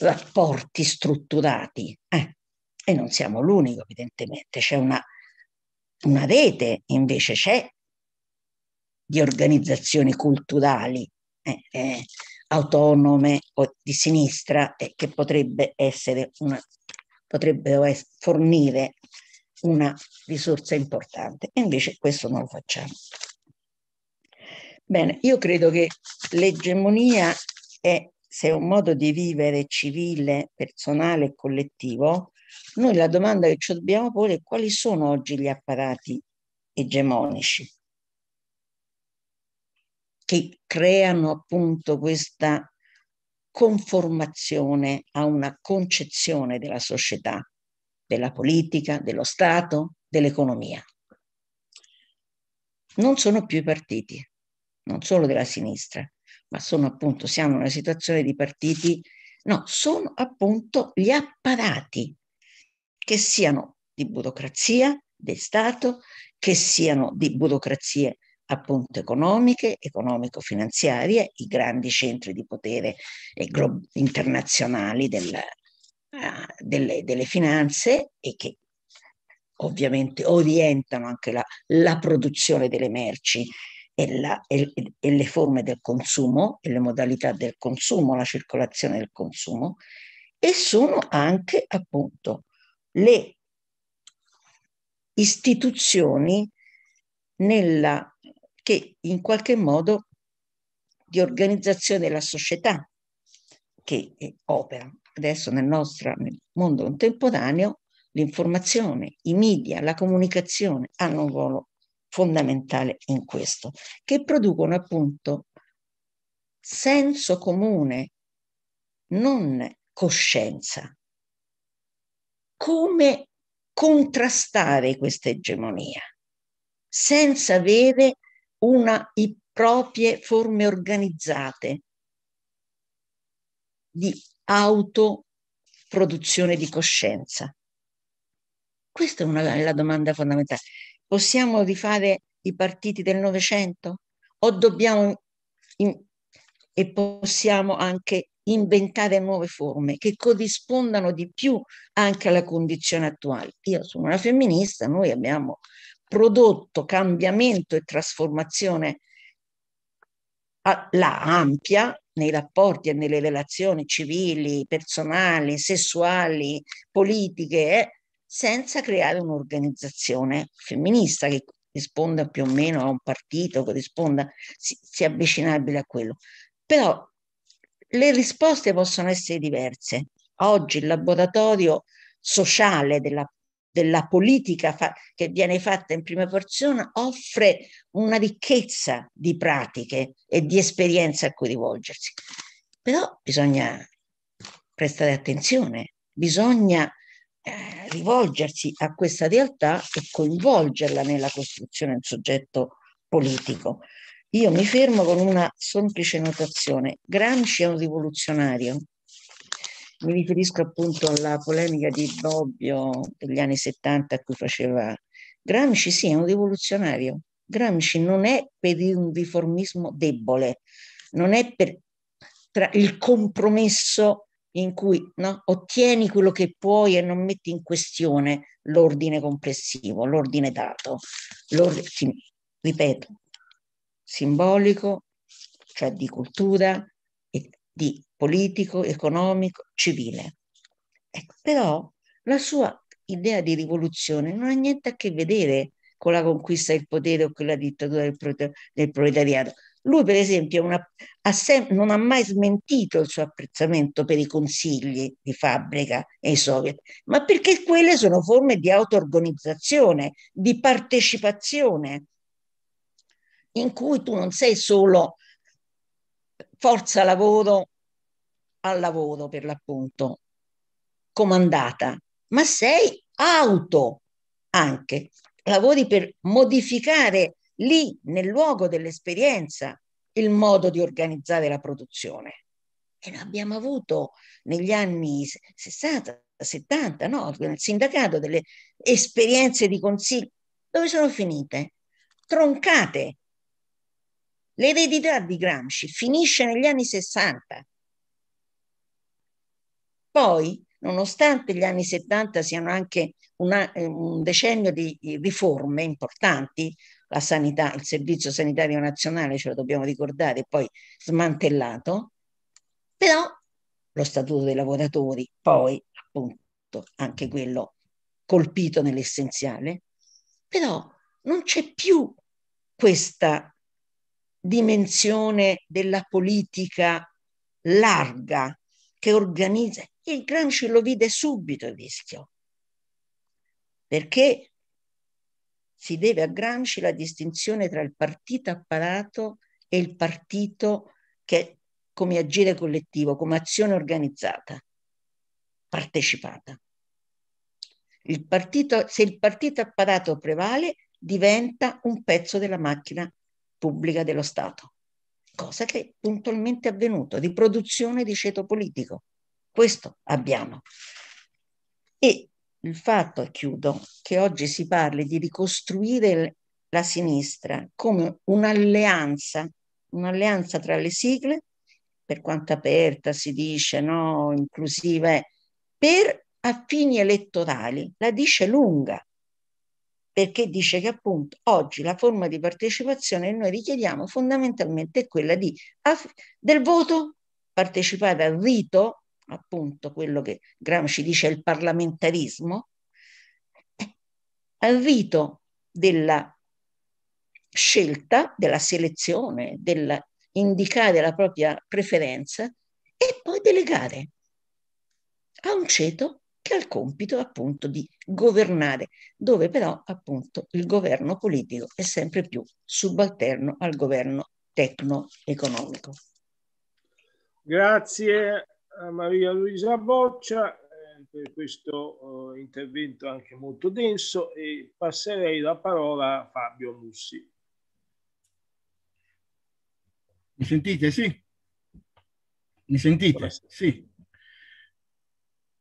rapporti strutturati. Eh, e non siamo l'unico, evidentemente, c'è una, una rete, invece c'è di organizzazioni culturali eh, eh, autonome o di sinistra eh, che potrebbe essere una, potrebbero es- fornire una risorsa importante e invece questo non lo facciamo. Bene, io credo che l'egemonia è se è un modo di vivere civile, personale e collettivo, noi la domanda che ci dobbiamo porre è quali sono oggi gli apparati egemonici che creano appunto questa conformazione a una concezione della società, della politica, dello Stato, dell'economia. Non sono più i partiti, non solo della sinistra, ma sono appunto, siamo in una situazione di partiti, no, sono appunto gli apparati, che siano di burocrazia, del Stato, che siano di burocrazie appunto economiche, economico-finanziarie, i grandi centri di potere internazionali del, uh, delle, delle, finanze e che ovviamente orientano anche la, la produzione delle merci e, la, e, e, le forme del consumo e le modalità del consumo, la circolazione del consumo e sono anche appunto le istituzioni nella, che in qualche modo di organizzazione della società che eh, opera. Adesso nel nostro nel mondo contemporaneo l'informazione, i media, la comunicazione hanno un ruolo fondamentale in questo, che producono appunto senso comune, non coscienza. Come contrastare questa egemonia senza avere una, i proprie forme organizzate di autoproduzione di coscienza? Questa è, una, è la domanda fondamentale. Possiamo rifare i partiti del Novecento? O dobbiamo in, e possiamo anche inventare nuove forme che corrispondano di più anche alla condizione attuale. Io sono una femminista, noi abbiamo prodotto cambiamento e trasformazione alla ampia nei rapporti e nelle relazioni civili, personali, sessuali, politiche, eh, senza creare un'organizzazione femminista che risponda più o meno a un partito, che risponda, si, sia avvicinabile a quello. Però le risposte possono essere diverse. Oggi il laboratorio sociale della, della politica fa, che viene fatta in prima persona offre una ricchezza di pratiche e di esperienze a cui rivolgersi. Però bisogna prestare attenzione, bisogna eh, rivolgersi a questa realtà e coinvolgerla nella costruzione del soggetto politico. Io mi fermo con una semplice notazione. Gramsci è un rivoluzionario. Mi riferisco appunto alla polemica di Bobbio degli anni 70 a cui faceva. Gramsci sì, è un rivoluzionario. Gramsci non è per un riformismo debole, non è per il compromesso in cui no, ottieni quello che puoi e non metti in questione l'ordine complessivo, l'ordine dato, l'ordine, ripeto, simbolico, cioè di cultura, di politico, economico, civile. Ecco, però la sua idea di rivoluzione non ha niente a che vedere con la conquista del potere o con la dittatura del, proletariato. Lui, per esempio, una, ha sem- non ha mai smentito il suo apprezzamento per i consigli di fabbrica e i soviet, ma perché quelle sono forme di auto-organizzazione, di partecipazione, in cui tu non sei solo forza lavoro al lavoro, per l'appunto, comandata, ma sei auto anche, lavori per modificare lì nel luogo dell'esperienza il modo di organizzare la produzione. E noi abbiamo avuto negli anni 60, 70, no? nel sindacato delle esperienze di consiglio, dove sono finite? Troncate. L'eredità di Gramsci finisce negli anni 60. Poi, nonostante gli anni 70 siano anche una, eh, un decennio di riforme importanti, la sanità, il servizio sanitario nazionale, ce lo dobbiamo ricordare, poi smantellato, però lo statuto dei lavoratori, poi appunto anche quello colpito nell'essenziale, però non c'è più questa dimensione della politica larga che organizza. Il Gramsci lo vide subito il rischio, perché si deve a Gramsci la distinzione tra il partito apparato e il partito che come agire collettivo, come azione organizzata, partecipata. Il partito, se il partito apparato prevale, diventa un pezzo della macchina pubblica dello Stato, cosa che è puntualmente è avvenuto, di produzione di ceto politico. Questo abbiamo. E il fatto, e chiudo, che oggi si parli di ricostruire la sinistra come un'alleanza, un'alleanza tra le sigle, per quanto aperta si dice, no, inclusiva, eh, per affini elettorali, la dice lunga, perché dice che appunto oggi la forma di partecipazione che noi richiediamo fondamentalmente è quella di, del voto, partecipare al rito appunto quello che Gramsci dice il parlamentarismo, eh, al rito della scelta, della selezione, dell'indicare la propria preferenza e poi delegare a un ceto che ha il compito appunto di governare, dove però appunto il governo politico è sempre più subalterno al governo tecno-economico. Grazie a Maria Luisa Boccia eh, per questo uh, intervento anche molto denso e passerei la parola a Fabio Mussi. Mi sentite? Sì. Mi sentite? Buonasera. Sì.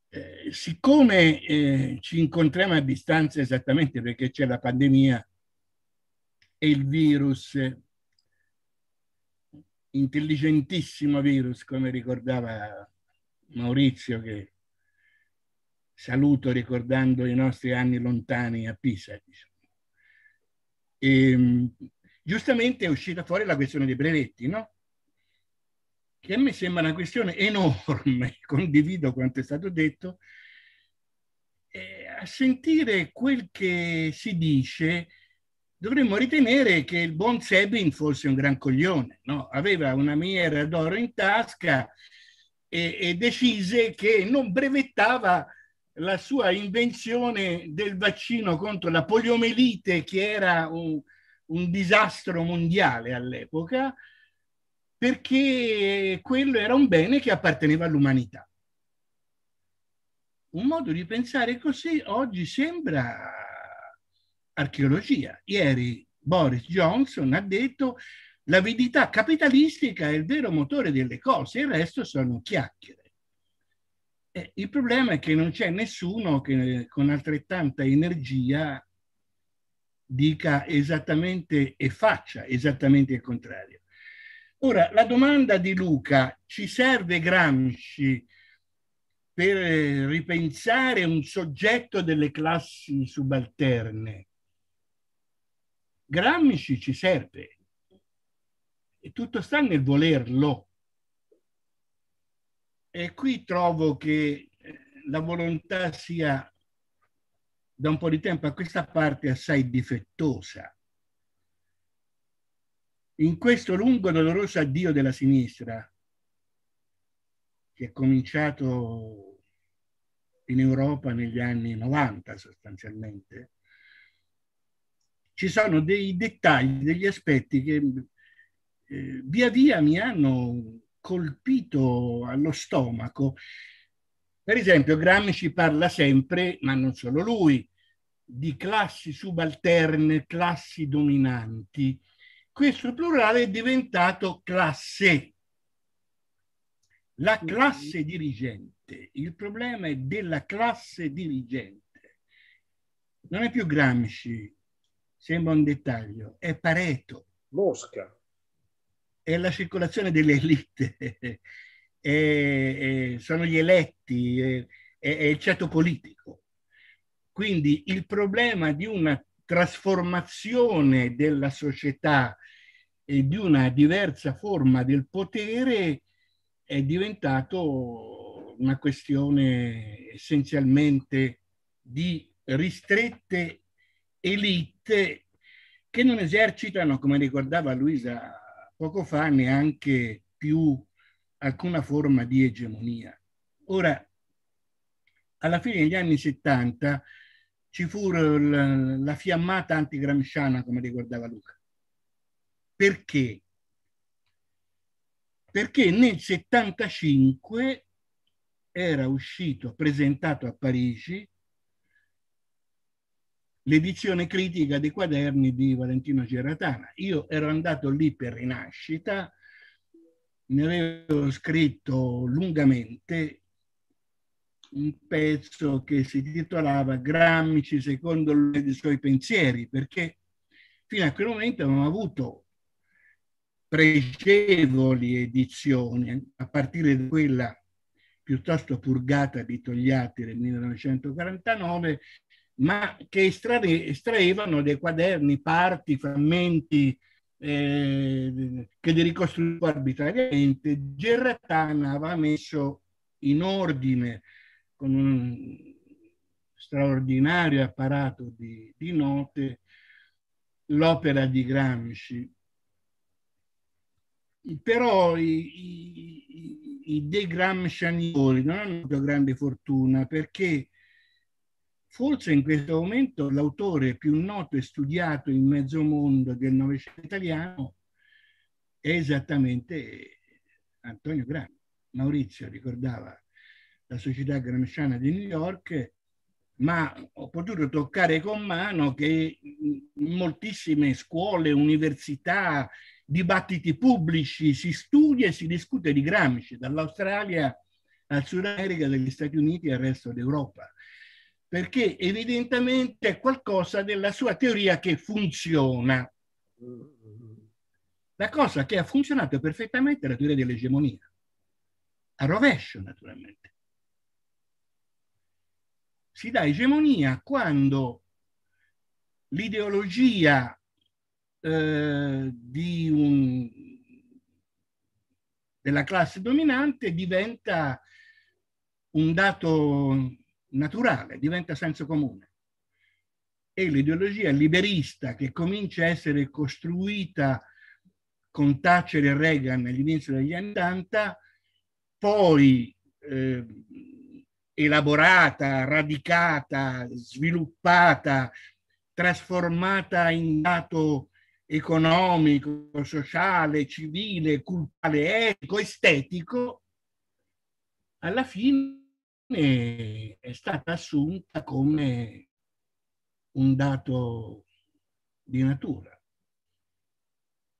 Eh, siccome eh, ci incontriamo a distanza esattamente perché c'è la pandemia e il virus, intelligentissimo virus, come ricordava Maurizio che saluto ricordando i nostri anni lontani a Pisa. E, ehm, giustamente è uscita fuori la questione dei brevetti, no? Che a me sembra una questione enorme, condivido quanto è stato detto, e a sentire quel che si dice dovremmo ritenere che il buon Sebin fosse un gran coglione, no? Aveva una miera d'oro in tasca, e, e decise che non brevettava la sua invenzione del vaccino contro la poliomielite, che era un, un disastro mondiale all'epoca, perché quello era un bene che apparteneva all'umanità. Un modo di pensare così oggi sembra archeologia. Ieri Boris Johnson ha detto l'avidità capitalistica è il vero motore delle cose, il resto sono chiacchiere. Eh, il problema è che non c'è nessuno che con altrettanta energia dica esattamente e faccia esattamente il contrario. Ora, la domanda di Luca, ci serve Gramsci per eh, ripensare un soggetto delle classi subalterne? Gramsci ci serve, e tutto sta nel volerlo. E qui trovo che eh, la volontà sia da un po' di tempo a questa parte assai difettosa. In questo lungo e doloroso addio della sinistra, che è cominciato in Europa negli anni 90 sostanzialmente, ci sono dei dettagli, degli aspetti che eh, via via mi hanno colpito allo stomaco. Per esempio, Gramsci parla sempre, ma non solo lui, di classi subalterne, classi dominanti. Questo plurale è diventato classe. La mm-hmm. classe dirigente. Il problema è della classe dirigente. Non è più Gramsci, sembra un dettaglio, è Pareto. Mosca è la circolazione delle elite, è, è, sono gli eletti, è, è il ceto politico. Quindi il problema di una trasformazione della società e di una diversa forma del potere è diventato una questione essenzialmente di ristrette elite che non esercitano, come ricordava Luisa poco fa neanche più alcuna forma di egemonia. Ora, alla fine degli anni 70 ci fu la, la fiammata antigramsciana, come ricordava Luca. Perché? Perché nel 75 era uscito, presentato a Parigi, l'edizione critica dei quaderni di Valentino Geratana. Io ero andato lì per rinascita, ne avevo scritto lungamente un pezzo che si titolava Grammici secondo i suoi pensieri, perché fino a quel momento avevamo avuto pregevoli edizioni, a partire da quella piuttosto purgata di Togliatti del 1949 ma che estrarre, estraevano dei quaderni parti, frammenti eh, che li ricostruivano arbitrariamente. Gerratana aveva messo in ordine con un straordinario apparato di, di note l'opera di Gramsci. Però i, i, i dei Gramscianitori non hanno avuto grande fortuna perché Forse in questo momento l'autore più noto e studiato in mezzo mondo del Novecento italiano è esattamente Antonio Gramsci. Maurizio ricordava la società gramsciana di New York, ma ho potuto toccare con mano che moltissime scuole, università, dibattiti pubblici si studia e si discute di Gramsci, dall'Australia al Sud America, dagli Stati Uniti al resto d'Europa perché evidentemente è qualcosa della sua teoria che funziona. La cosa che ha funzionato perfettamente è la teoria dell'egemonia, a rovescio naturalmente. Si dà egemonia quando l'ideologia eh, un, della classe dominante diventa un dato naturale, diventa senso comune. E l'ideologia liberista che comincia a essere costruita con Thatcher e Reagan all'inizio degli anni 80, poi eh, elaborata, radicata, sviluppata, trasformata in dato economico, sociale, civile, culturale, etico, estetico, alla fine è stata assunta come un dato di natura.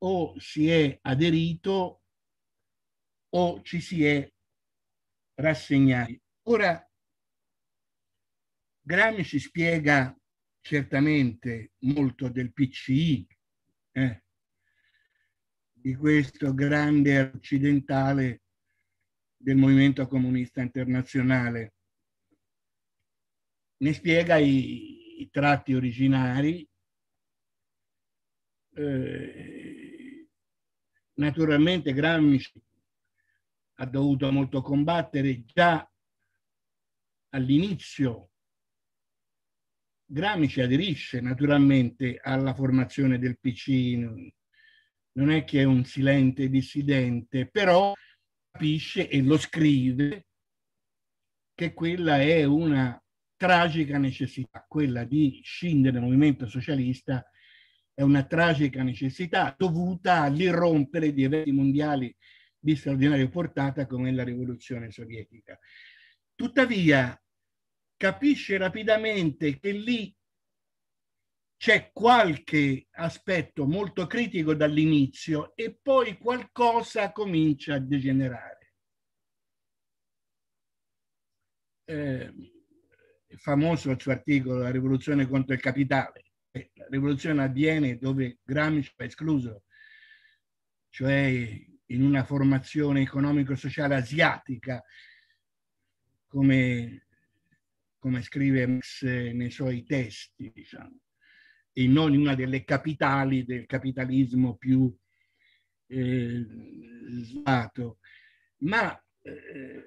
O si è aderito o ci si è rassegnati. Ora, Gramsci si spiega certamente molto del PCI, eh, di questo grande occidentale del movimento comunista internazionale. Ne spiega i, i tratti originari. Eh, naturalmente Gramsci ha dovuto molto combattere già all'inizio. Gramsci aderisce naturalmente alla formazione del PC, non è che è un silente dissidente, però capisce e lo scrive che quella è una tragica necessità, quella di scindere il movimento socialista è una tragica necessità dovuta all'irrompere di eventi mondiali di straordinaria portata come la rivoluzione sovietica. Tuttavia capisce rapidamente che lì c'è qualche aspetto molto critico dall'inizio e poi qualcosa comincia a degenerare. Eh, è famoso il suo articolo La rivoluzione contro il capitale. Eh, la rivoluzione avviene dove Gramsci è escluso, cioè in una formazione economico-sociale asiatica, come, come scrive Marx eh, nei suoi testi, diciamo e non in una delle capitali del capitalismo più eh, slato. Ma eh,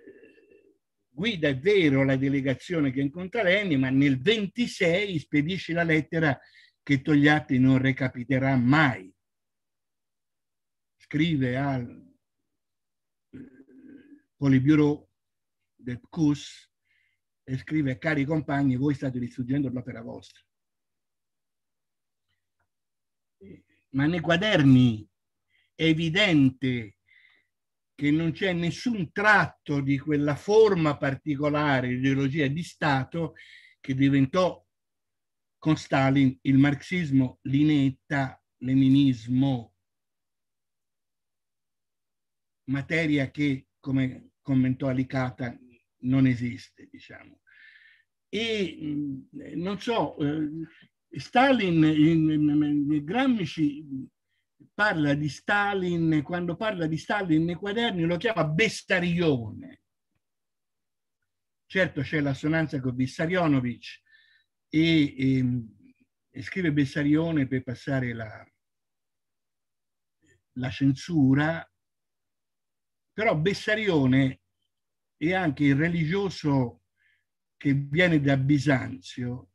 guida è vero la delegazione che incontra Lenny, ma nel 26 spedisce la lettera che Togliatti non recapiterà mai. Scrive al eh, Polibureau del CUS e scrive cari compagni, voi state distruggendo l'opera vostra ma nei quaderni è evidente che non c'è nessun tratto di quella forma particolare di ideologia di Stato che diventò con Stalin il marxismo linetta, leninismo, materia che, come commentò Alicata, non esiste, diciamo. E mm, non so, eh, Stalin, in, in, Gramsci parla di Stalin, quando parla di Stalin nei quaderni lo chiama Bessarione. Certo c'è l'assonanza con Vissarionovic e, e, e scrive Bessarione per passare la, la censura, però Bessarione è anche il religioso che viene da Bisanzio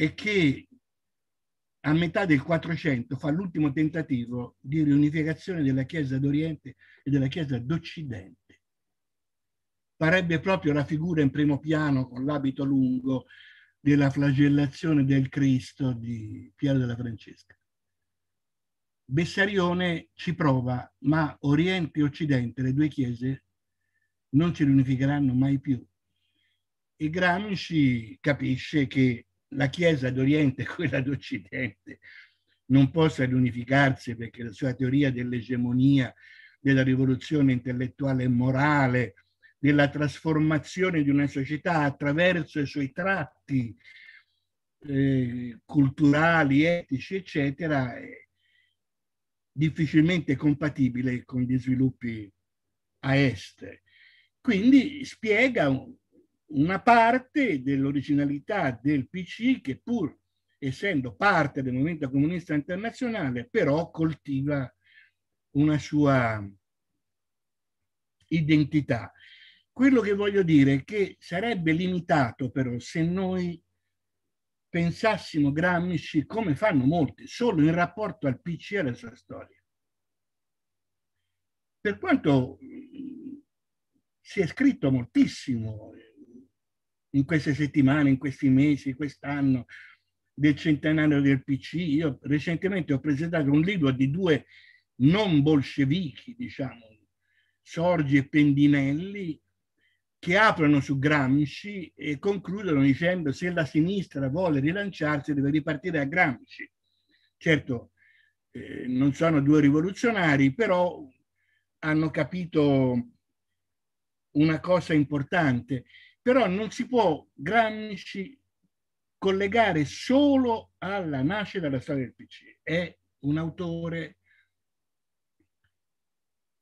e che a metà del 400 fa l'ultimo tentativo di riunificazione della Chiesa d'Oriente e della Chiesa d'Occidente. Parebbe proprio la figura in primo piano con l'abito lungo della flagellazione del Cristo di Piero della Francesca. Bessarione ci prova, ma Oriente e Occidente, le due chiese, non si riunificheranno mai più. E Gramsci capisce che la Chiesa d'Oriente e quella d'Occidente non possano unificarsi perché la sua teoria dell'egemonia, della rivoluzione intellettuale e morale, della trasformazione di una società attraverso i suoi tratti eh, culturali, etici, eccetera, è difficilmente compatibile con gli sviluppi a est. Quindi spiega una parte dell'originalità del PC che pur essendo parte del movimento comunista internazionale, però coltiva una sua identità. Quello che voglio dire è che sarebbe limitato però se noi pensassimo Gramsci come fanno molti, solo in rapporto al PC e alla sua storia. Per quanto mm, si è scritto moltissimo, eh, in queste settimane, in questi mesi, quest'anno del centenario del PC. Io recentemente ho presentato un libro di due non bolscevichi, diciamo, Sorgi e Pendinelli, che aprono su Gramsci e concludono dicendo se la sinistra vuole rilanciarsi deve ripartire a Gramsci. Certo, eh, non sono due rivoluzionari, però hanno capito una cosa importante. Però non si può Gramsci collegare solo alla nascita della storia del PC. È un autore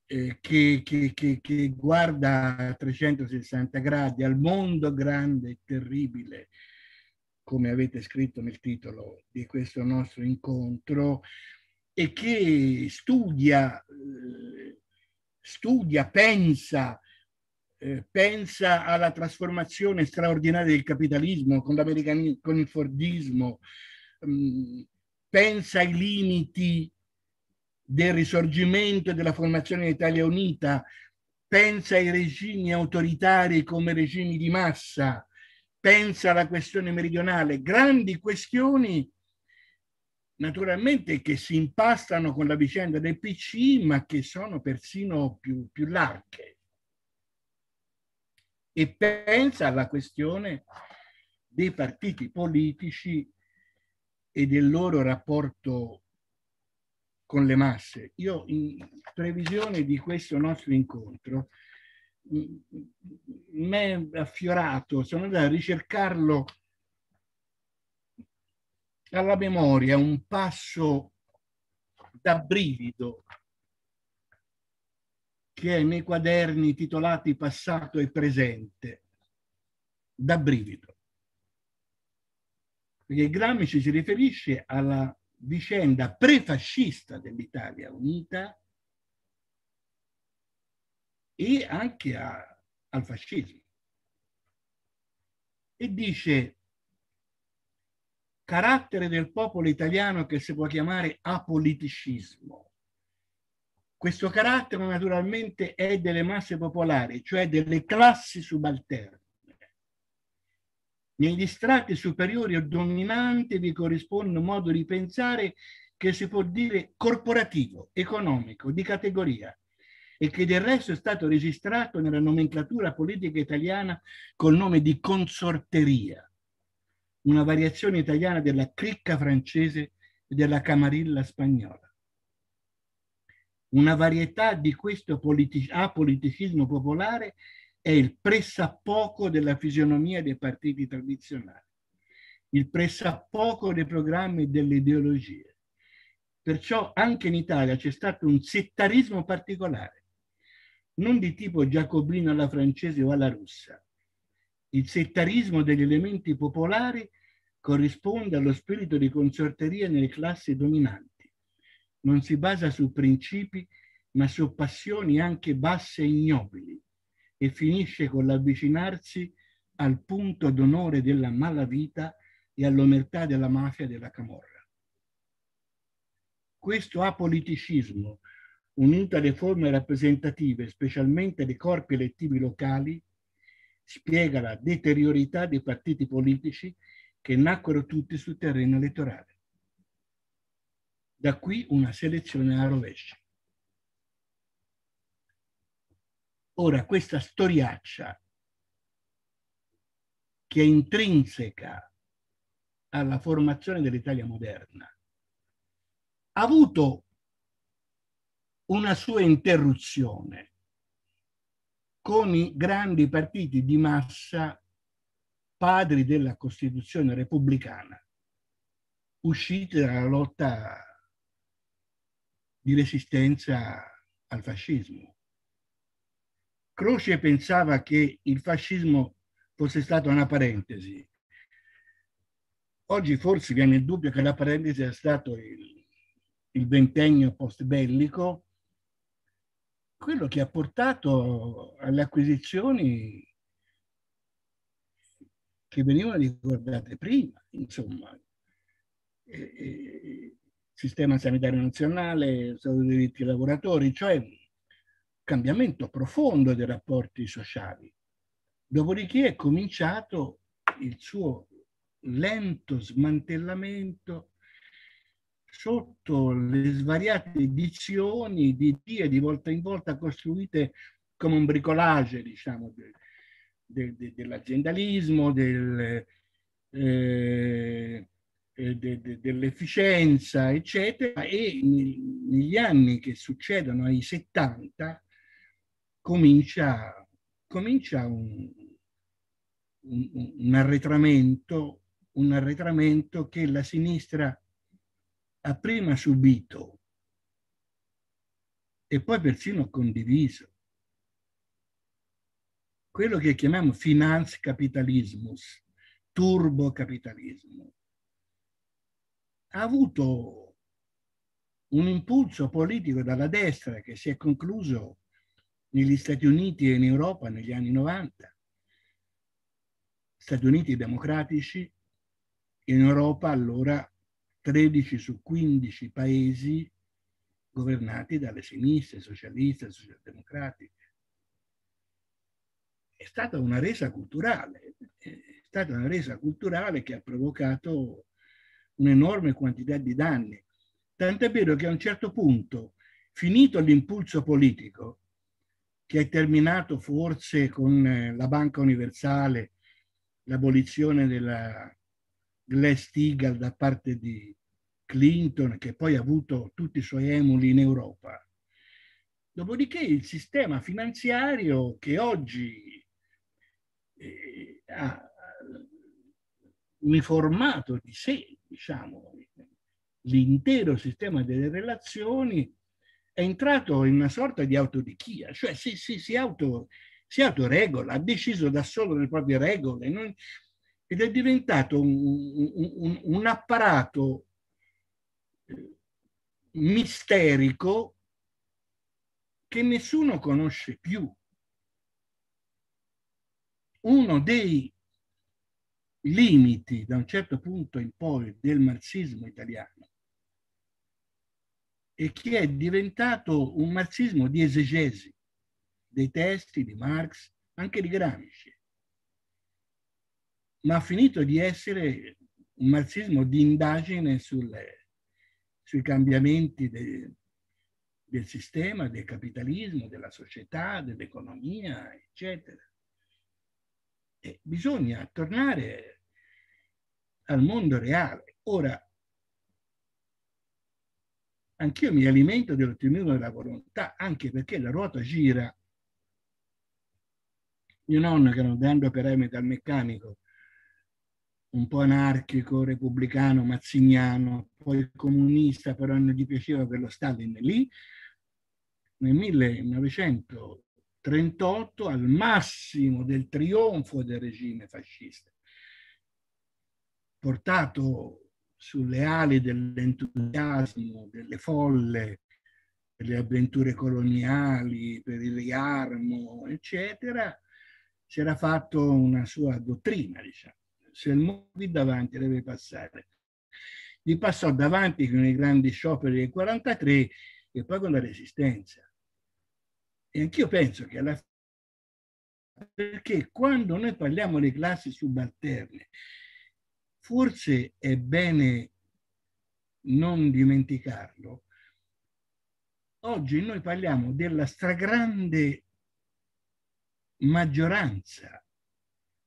eh, che, che, che, che, guarda a 360 gradi al mondo grande e terribile, come avete scritto nel titolo di questo nostro incontro, e che studia, eh, studia pensa, eh, pensa alla trasformazione straordinaria del capitalismo con, con il Fordismo, mm, pensa ai limiti del risorgimento e della formazione dell'Italia Unita, pensa ai regimi autoritari come regimi di massa, pensa alla questione meridionale, grandi questioni naturalmente che si impastano con la vicenda del PC, ma che sono persino più, più larghe e pensa alla questione dei partiti politici e del loro rapporto con le masse. Io in previsione di questo nostro incontro mi è affiorato, sono andato a ricercarlo alla memoria, un passo da brivido che è nei quaderni titolati Passato e Presente, da brivido. Perché Gramsci si riferisce alla vicenda prefascista dell'Italia unita e anche a, al fascismo. E dice carattere del popolo italiano che si può chiamare apoliticismo questo carattere naturalmente è delle masse popolari, cioè delle classi subalterne. Negli strati superiori o dominanti vi corrisponde un modo di pensare che si può dire corporativo, economico, di categoria, e che del resto è stato registrato nella nomenclatura politica italiana col nome di consorteria, una variazione italiana della cricca francese e della camarilla spagnola. Una varietà di questo politi- apoliticismo popolare è il pressappoco della fisionomia dei partiti tradizionali, il pressappoco dei programmi e delle ideologie. Perciò anche in Italia c'è stato un settarismo particolare, non di tipo giacobino alla francese o alla russa. Il settarismo degli elementi popolari corrisponde allo spirito di consorteria nelle classi dominanti non si basa su principi, ma su passioni anche basse e ignobili, e finisce con l'avvicinarsi al punto d'onore della malavita e all'omertà della mafia e della Camorra. Questo apoliticismo, unito alle forme rappresentative, specialmente dei corpi elettivi locali, spiega la deteriorità dei partiti politici che nacquero tutti sul terreno elettorale. Da qui una selezione a rovescio. Ora, questa storiaccia che è intrinseca alla formazione dell'Italia moderna, ha avuto una sua interruzione con i grandi partiti di massa padri della Costituzione repubblicana, usciti dalla lotta di resistenza al fascismo. Croce pensava che il fascismo fosse stata una parentesi. Oggi forse viene il dubbio che la parentesi è stato il, il ventennio post bellico, quello che ha portato alle acquisizioni che venivano ricordate prima, insomma. E, e, sistema sanitario nazionale, Stato dei diritti dei lavoratori, cioè cambiamento profondo dei rapporti sociali. Dopodiché è cominciato il suo lento smantellamento sotto le svariate edizioni di idee di volta in volta costruite come un bricolage, diciamo, de, de, de, dell'aziendalismo, del, eh, eh, de, de, dell'efficienza, eccetera, e negli anni che succedono ai 70 comincia, comincia un, un, un, arretramento, un arretramento che la sinistra ha prima subito e poi persino condiviso. Quello che chiamiamo finanzcapitalismus, turbocapitalismo ha avuto un impulso politico dalla destra che si è concluso negli Stati Uniti e in Europa negli anni 90. Stati Uniti democratici, in Europa allora 13 su 15 paesi governati dalle sinistre socialiste, socialdemocratiche. È stata una resa culturale, è stata una resa culturale che ha provocato un'enorme quantità di danni. Tant'è vero che a un certo punto, finito l'impulso politico, che è terminato forse con eh, la Banca Universale, l'abolizione della Glass-Steagall da parte di Clinton, che poi ha avuto tutti i suoi emuli in Europa. Dopodiché il sistema finanziario che oggi eh, ha uniformato di sé diciamo, l'intero sistema delle relazioni è entrato in una sorta di autodichia, cioè si, si, si, auto, si autoregola, ha deciso da solo le proprie regole non, ed è diventato un, un, un apparato eh, misterico che nessuno conosce più. Uno dei limiti da un certo punto in poi del marxismo italiano e che è diventato un marxismo di esegesi dei testi di Marx, anche di Gramsci, ma ha finito di essere un marxismo di indagine sulle, sui cambiamenti de, del sistema, del capitalismo, della società, dell'economia, eccetera eh, bisogna tornare al mondo reale. Ora, anch'io mi alimento dell'ottimismo della volontà, anche perché la ruota gira. Mio nonno, che era un grande operaio metalmeccanico, un po' anarchico, repubblicano, mazziniano, poi comunista, però non gli piaceva quello Stalin lì, nel 1900 38 al massimo del trionfo del regime fascista, portato sulle ali dell'entusiasmo, delle folle, per le avventure coloniali, per il riarmo, eccetera, si era fatto una sua dottrina, diciamo. Se il mondo di davanti deve passare. Gli passò davanti con i grandi scioperi del 43 e poi con la resistenza. E anch'io penso che alla fine, perché quando noi parliamo delle classi subalterne, forse è bene non dimenticarlo, oggi noi parliamo della stragrande maggioranza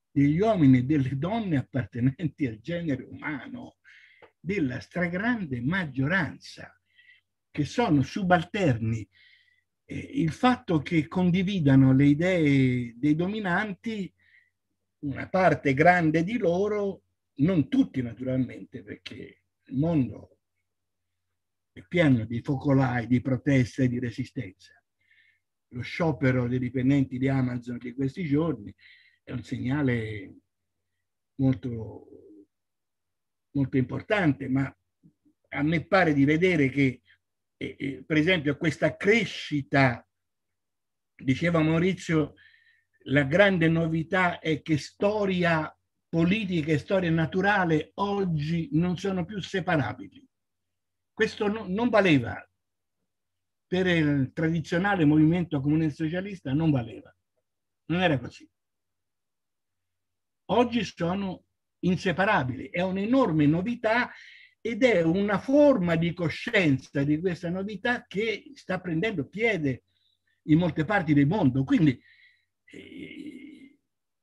degli uomini e delle donne appartenenti al genere umano, della stragrande maggioranza che sono subalterni il fatto che condividano le idee dei dominanti, una parte grande di loro, non tutti naturalmente, perché il mondo è pieno di focolai, di proteste e di resistenza. Lo sciopero dei dipendenti di Amazon di questi giorni è un segnale molto, molto importante, ma a me pare di vedere che per esempio questa crescita, diceva Maurizio, la grande novità è che storia politica e storia naturale oggi non sono più separabili. Questo no, non valeva per il tradizionale movimento comunista socialista, non valeva. Non era così. Oggi sono inseparabili, è un'enorme novità ed è una forma di coscienza di questa novità che sta prendendo piede in molte parti del mondo. Quindi eh,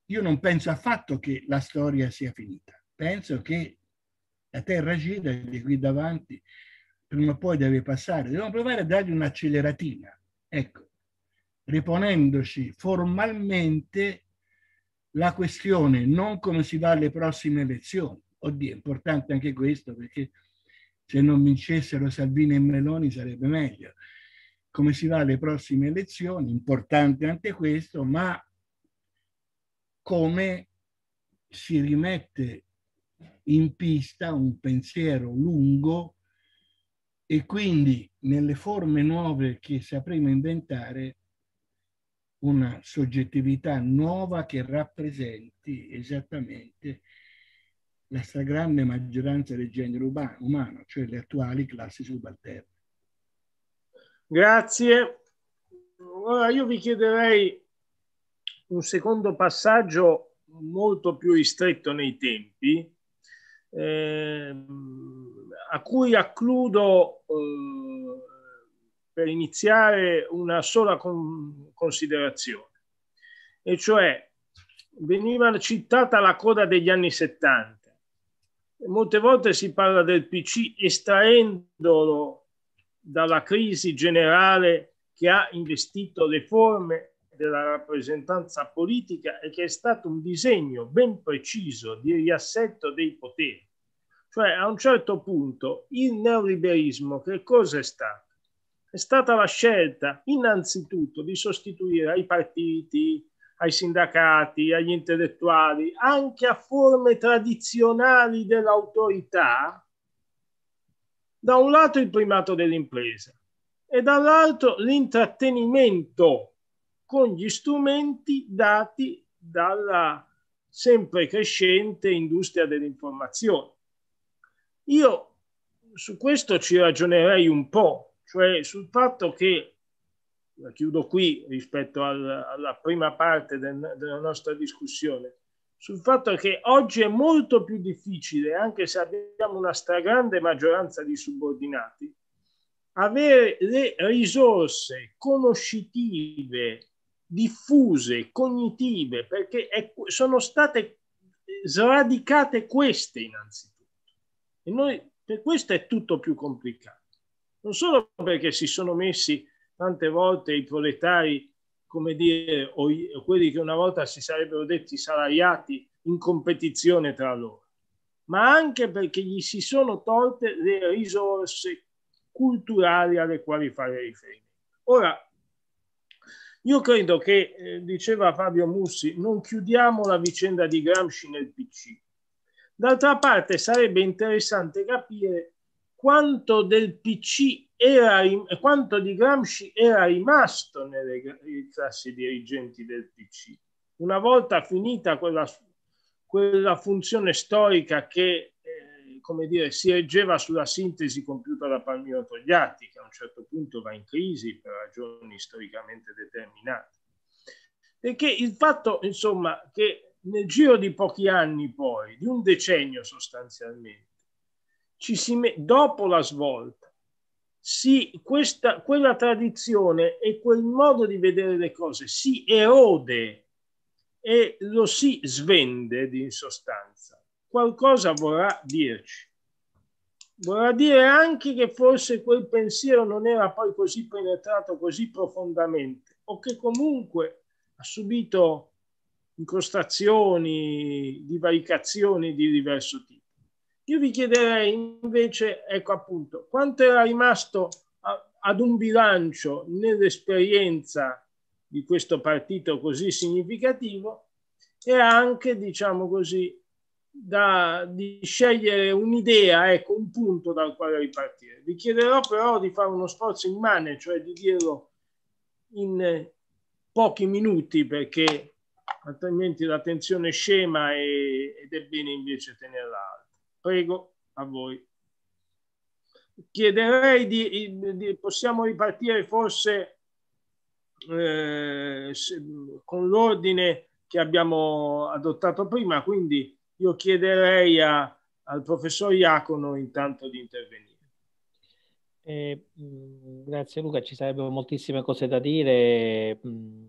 io non penso affatto che la storia sia finita, penso che la Terra gira di qui davanti, prima o poi deve passare. Dobbiamo provare a dargli un'acceleratina, ecco, riponendoci formalmente la questione non come si va alle prossime elezioni, Oddio, è importante anche questo perché se non vincessero Salvini e Meloni sarebbe meglio. Come si va alle prossime elezioni, importante anche questo, ma come si rimette in pista un pensiero lungo e quindi nelle forme nuove che sapremo inventare una soggettività nuova che rappresenti esattamente la stragrande maggioranza del genere umano, cioè le attuali classi subalterne. Grazie. Ora io vi chiederei un secondo passaggio molto più ristretto nei tempi, ehm, a cui accludo eh, per iniziare una sola con considerazione, e cioè veniva citata la coda degli anni 70 molte volte si parla del PC estraendolo dalla crisi generale che ha investito le forme della rappresentanza politica e che è stato un disegno ben preciso di riassetto dei poteri. Cioè a un certo punto il neoliberismo che cosa è stato? È stata la scelta innanzitutto di sostituire ai partiti, ai sindacati, agli intellettuali, anche a forme tradizionali dell'autorità, da un lato il primato dell'impresa e dall'altro l'intrattenimento con gli strumenti dati dalla sempre crescente industria dell'informazione. Io su questo ci ragionerei un po', cioè sul fatto che la chiudo qui rispetto alla, alla prima parte del, della nostra discussione, sul fatto che oggi è molto più difficile, anche se abbiamo una stragrande maggioranza di subordinati, avere le risorse conoscitive, diffuse, cognitive, perché è, sono state sradicate queste innanzitutto. E noi, per questo è tutto più complicato. Non solo perché si sono messi tante volte i proletari, come dire, o, o quelli che una volta si sarebbero detti salariati in competizione tra loro, ma anche perché gli si sono tolte le risorse culturali alle quali fare riferimento. Ora, io credo che, eh, diceva Fabio Mussi, non chiudiamo la vicenda di Gramsci nel PC. D'altra parte sarebbe interessante capire quanto del PC era, quanto di Gramsci era rimasto nelle classi dirigenti del PC. Una volta finita quella, quella funzione storica che eh, come dire, si reggeva sulla sintesi compiuta da Palmiro Togliatti, che a un certo punto va in crisi per ragioni storicamente determinate. Perché il fatto, insomma, che nel giro di pochi anni poi, di un decennio sostanzialmente, ci si me- dopo la svolta, si, questa, quella tradizione e quel modo di vedere le cose si erode e lo si svende in sostanza. Qualcosa vorrà dirci. Vorrà dire anche che forse quel pensiero non era poi così penetrato così profondamente o che comunque ha subito incrostazioni, divaricazioni di diverso tipo. Io vi chiederei invece, ecco appunto, quanto era rimasto a, ad un bilancio nell'esperienza di questo partito così significativo e anche, diciamo così, da, di scegliere un'idea, ecco, un punto dal quale ripartire. Vi chiederò però di fare uno sforzo immane, cioè di dirlo in pochi minuti perché altrimenti l'attenzione scema e, ed è bene invece tenerla Prego, a voi. Chiederei di, di possiamo ripartire forse eh, con l'ordine che abbiamo adottato prima, quindi io chiederei a, al professor Iacono intanto di intervenire. Eh, mm, grazie Luca, ci sarebbero moltissime cose da dire, mm,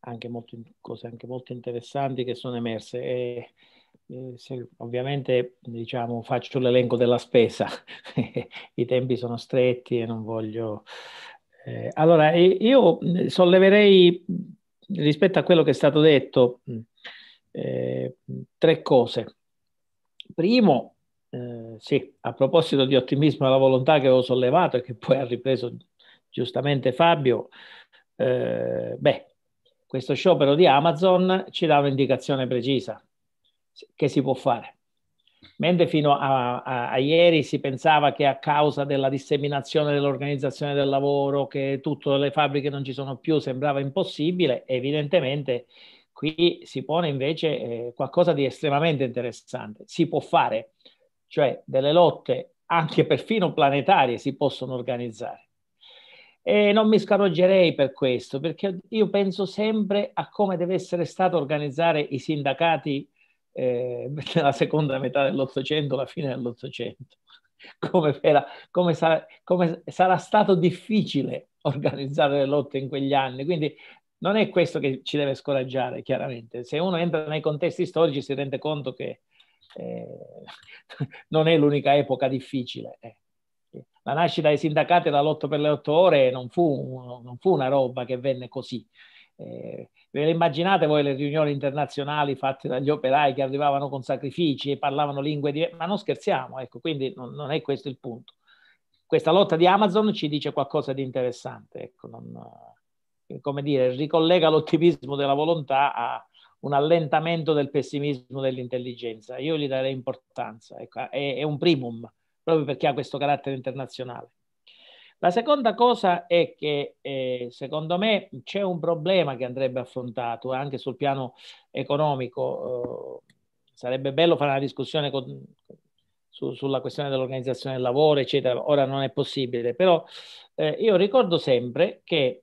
anche, molto, cose anche molto interessanti che sono emerse. Eh, eh, se, ovviamente diciamo, faccio l'elenco della spesa, i tempi sono stretti e non voglio... Eh, allora, io solleverei rispetto a quello che è stato detto eh, tre cose. Primo, eh, sì, a proposito di ottimismo e la volontà che ho sollevato e che poi ha ripreso giustamente Fabio, eh, beh, questo sciopero di Amazon ci dà un'indicazione precisa che si può fare. Mentre fino a, a, a, ieri si pensava che a causa della disseminazione dell'organizzazione del lavoro, che tutte le fabbriche non ci sono più, sembrava impossibile, evidentemente qui si pone invece eh, qualcosa di estremamente interessante. Si può fare, cioè delle lotte anche perfino planetarie si possono organizzare. E non mi scaroggerei per questo, perché io penso sempre a come deve essere stato organizzare i sindacati eh, nella seconda metà dell'Ottocento, la fine dell'Ottocento, come, era, come, sarà, come sarà stato difficile organizzare le lotte in quegli anni. Quindi non è questo che ci deve scoraggiare, chiaramente. Se uno entra nei contesti storici si rende conto che eh, non è l'unica epoca difficile. Eh. La nascita dei sindacati e la lotta per le otto ore non fu, non fu una roba che venne così. Eh, Ve le immaginate voi le riunioni internazionali fatte dagli operai che arrivavano con sacrifici e parlavano lingue diverse? Ma non scherziamo, ecco, quindi non, non, è questo il punto. Questa lotta di Amazon ci dice qualcosa di interessante, ecco, non, eh, come dire, ricollega l'ottimismo della volontà a un allentamento del pessimismo dell'intelligenza. Io gli darei importanza, ecco, è, è un primum, proprio perché ha questo carattere internazionale. La seconda cosa è che eh, secondo me c'è un problema che andrebbe affrontato eh, anche sul piano economico. Eh, sarebbe bello fare una discussione con, su, sulla questione dell'organizzazione del lavoro, eccetera. Ora non è possibile, però eh, io ricordo sempre che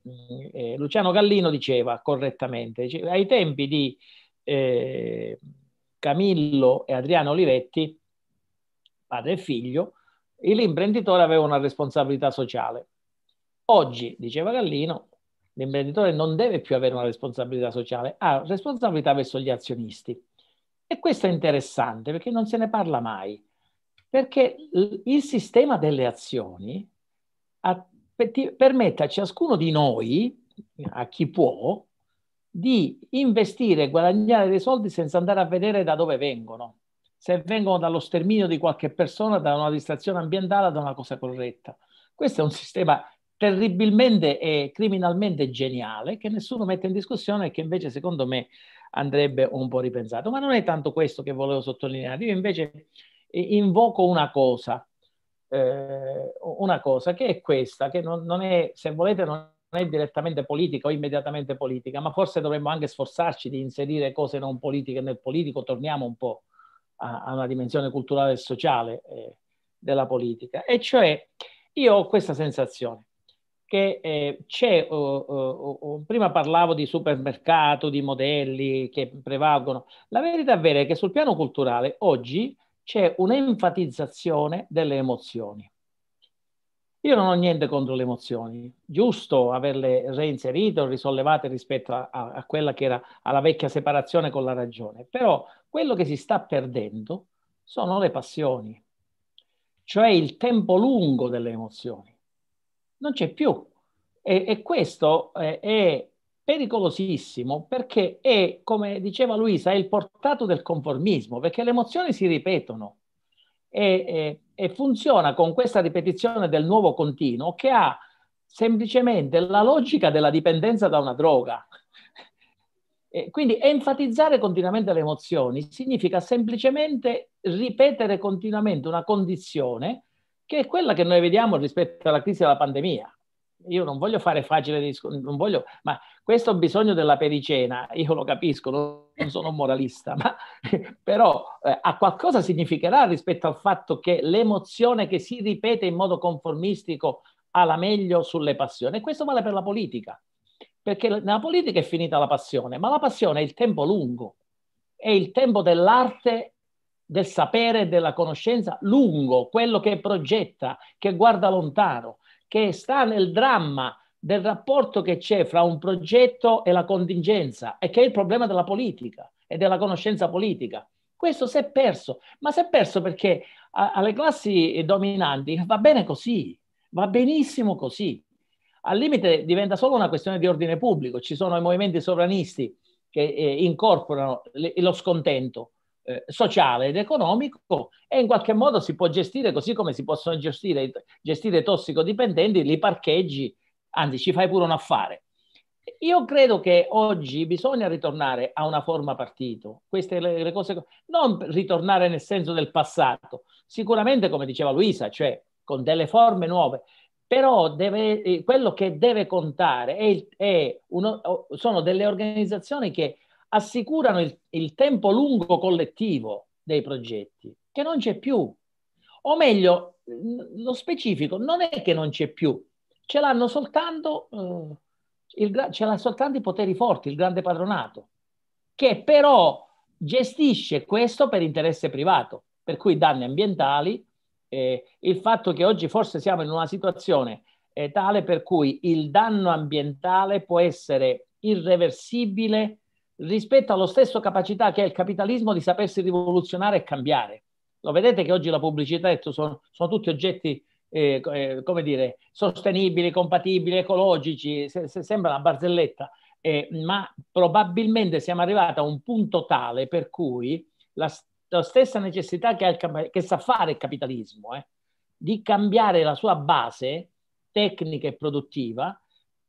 eh, Luciano Gallino diceva correttamente, diceva, ai tempi di eh, Camillo e Adriano Olivetti, padre e figlio, l'imprenditore aveva una responsabilità sociale. Oggi, diceva Gallino, l'imprenditore non deve più avere una responsabilità sociale, ha responsabilità verso gli azionisti. E questo è interessante perché non se ne parla mai, perché il sistema delle azioni permette a ciascuno di noi, a chi può, di investire e guadagnare dei soldi senza andare a vedere da dove vengono se vengono dallo sterminio di qualche persona, da una distrazione ambientale, da una cosa corretta. Questo è un sistema terribilmente e criminalmente geniale che nessuno mette in discussione e che invece secondo me andrebbe un po' ripensato. Ma non è tanto questo che volevo sottolineare, io invece eh, invoco una cosa, eh, una cosa che è questa, che non, non è, se volete, non non è direttamente politica o immediatamente politica, ma forse dovremmo anche sforzarci di inserire cose non politiche nel politico, torniamo un po' a, a una dimensione culturale e sociale eh, della politica. E cioè io ho questa sensazione che eh, c'è, oh, oh, oh, prima parlavo di supermercato, di modelli che prevalgono, la verità vera è che sul piano culturale oggi c'è un'enfatizzazione delle emozioni. Io non ho niente contro le emozioni, giusto averle reinserite o risollevate rispetto a, a, quella che era alla vecchia separazione con la ragione, però quello che si sta perdendo sono le passioni, cioè il tempo lungo delle emozioni. Non c'è più. E, e questo è, eh, è pericolosissimo perché è, come diceva Luisa, è il portato del conformismo, perché le emozioni si ripetono e, e, e funziona con questa ripetizione del nuovo continuo che ha semplicemente la logica della dipendenza da una droga. Eh, quindi enfatizzare continuamente le emozioni significa semplicemente ripetere continuamente una condizione che è quella che noi vediamo rispetto alla crisi della pandemia. Io non voglio fare facile discorso, voglio, ma questo bisogno della pericena, io lo capisco, non sono un moralista, ma però eh, a qualcosa significherà rispetto al fatto che l'emozione che si ripete in modo conformistico ha la meglio sulle passioni. E questo vale per la politica perché nella politica è finita la passione, ma la passione è il tempo lungo, è il tempo dell'arte, del sapere, della conoscenza lungo, quello che progetta, che guarda lontano, che sta nel dramma del rapporto che c'è fra un progetto e la contingenza e che è il problema della politica e della conoscenza politica. Questo si è perso, ma si è perso perché alle classi dominanti va bene così, va benissimo così al limite diventa solo una questione di ordine pubblico. Ci sono i movimenti sovranisti che eh, incorporano le, lo scontento eh, sociale ed economico e in qualche modo si può gestire così come si possono gestire, gestire tossicodipendenti, li parcheggi, anzi ci fai pure un affare. Io credo che oggi bisogna ritornare a una forma partito, queste le, le cose, non ritornare nel senso del passato, sicuramente come diceva Luisa, cioè con delle forme nuove, però deve, eh, quello che deve contare è è uno, sono delle organizzazioni che assicurano il, il, tempo lungo collettivo dei progetti, che non c'è più. O meglio, lo specifico non è che non c'è più, ce l'hanno soltanto, eh, il, ce l'ha soltanto i poteri forti, il grande padronato, che però gestisce questo per interesse privato, per cui danni ambientali, eh, il fatto che oggi forse siamo in una situazione eh, tale per cui il danno ambientale può essere irreversibile rispetto allo stesso capacità che ha il capitalismo di sapersi rivoluzionare e cambiare. Lo vedete che oggi la pubblicità sono, sono tutti oggetti eh, eh, come dire, sostenibili, compatibili, ecologici, se, se sembra una barzelletta, eh, ma probabilmente siamo arrivati a un punto tale per cui la, la stessa necessità che, il, che sa fare il capitalismo, eh, di cambiare la sua base tecnica e produttiva,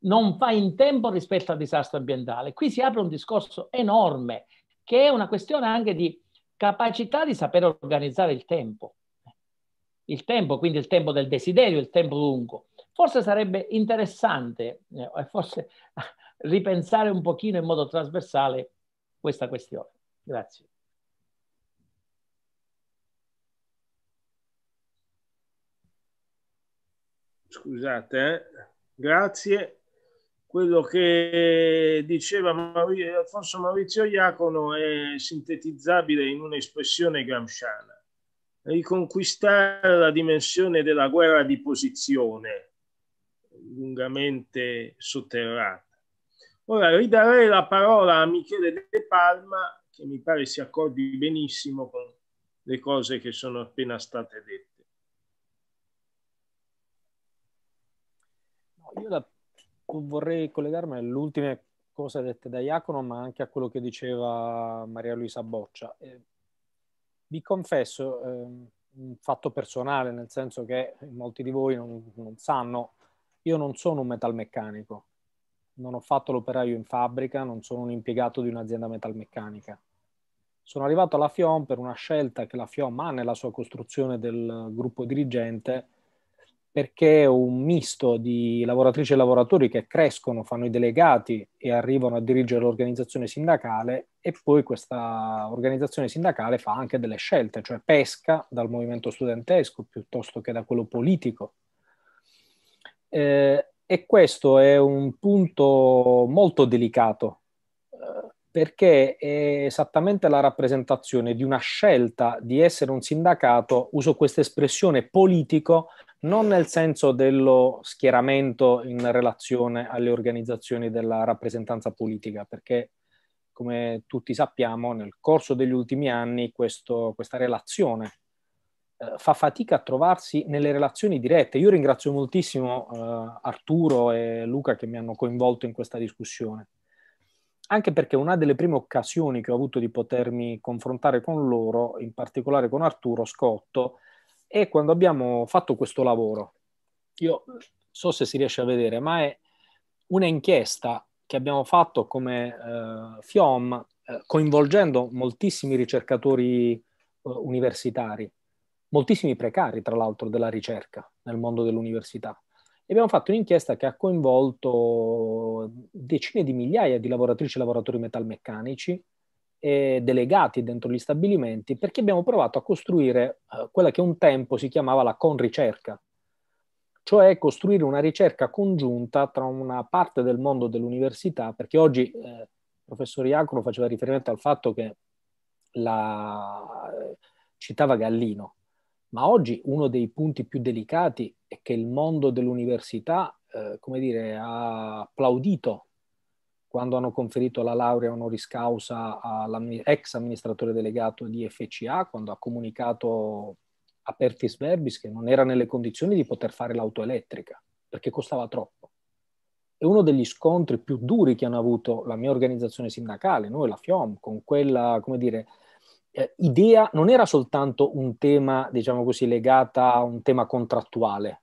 non fa in tempo rispetto al disastro ambientale. Qui si apre un discorso enorme, che è una questione anche di capacità di saper organizzare il tempo. Il tempo, quindi il tempo del desiderio, il tempo lungo. Forse sarebbe interessante, eh, forse ripensare un pochino in modo trasversale questa questione. Grazie. scusate, eh. grazie. Quello che diceva Maurizio, Alfonso Maurizio Iacono è sintetizzabile in un'espressione gramsciana. Riconquistare la dimensione della guerra di posizione, lungamente sotterrata. Ora ridarei la parola a Michele De Palma, che mi pare si accordi benissimo con le cose che sono appena state dette. Io la, vorrei collegarmi alle ultime cose dette da Iacono, ma anche a quello che diceva Maria Luisa Boccia. Eh, vi confesso eh, un fatto personale, nel senso che molti di voi non, non sanno, io non sono un metalmeccanico, non ho fatto l'operaio in fabbrica, non sono un impiegato di un'azienda metalmeccanica. Sono arrivato alla FIOM per una scelta che la FIOM ha nella sua costruzione del gruppo dirigente perché è un misto di lavoratrici e lavoratori che crescono, fanno i delegati e arrivano a dirigere l'organizzazione sindacale e poi questa organizzazione sindacale fa anche delle scelte, cioè pesca dal movimento studentesco piuttosto che da quello politico. Eh, e questo è un punto molto delicato eh, perché è esattamente la rappresentazione di una scelta di essere un sindacato, uso questa espressione politico, non nel senso dello schieramento in relazione alle organizzazioni della rappresentanza politica, perché come tutti sappiamo nel corso degli ultimi anni questo, questa relazione eh, fa fatica a trovarsi nelle relazioni dirette. Io ringrazio moltissimo eh, Arturo e Luca che mi hanno coinvolto in questa discussione anche perché una delle prime occasioni che ho avuto di potermi confrontare con loro, in particolare con Arturo Scotto, è quando abbiamo fatto questo lavoro. Io so se si riesce a vedere, ma è un'inchiesta che abbiamo fatto come eh, FIOM, eh, coinvolgendo moltissimi ricercatori eh, universitari, moltissimi precari, tra l'altro, della ricerca nel mondo dell'università e abbiamo fatto un'inchiesta che ha coinvolto decine di migliaia di lavoratrici e lavoratori metalmeccanici eh, delegati dentro gli stabilimenti perché abbiamo provato a costruire eh, quella che un tempo si chiamava la con ricerca, cioè costruire una ricerca congiunta tra una parte del mondo dell'università, perché oggi eh, il professor Iacono faceva riferimento al fatto che la, eh, citava Gallino, ma oggi uno dei punti più delicati è che il mondo dell'università, eh, come dire, ha applaudito quando hanno conferito la laurea honoris causa all'ex amministratore delegato di FCA, quando ha comunicato a Pertis Verbis che non era nelle condizioni di poter fare l'auto elettrica, perché costava troppo. E uno degli scontri più duri che hanno avuto la mia organizzazione sindacale, noi la FIOM, con quella, come dire, eh, idea non era soltanto un tema, diciamo così, legata a un tema contrattuale,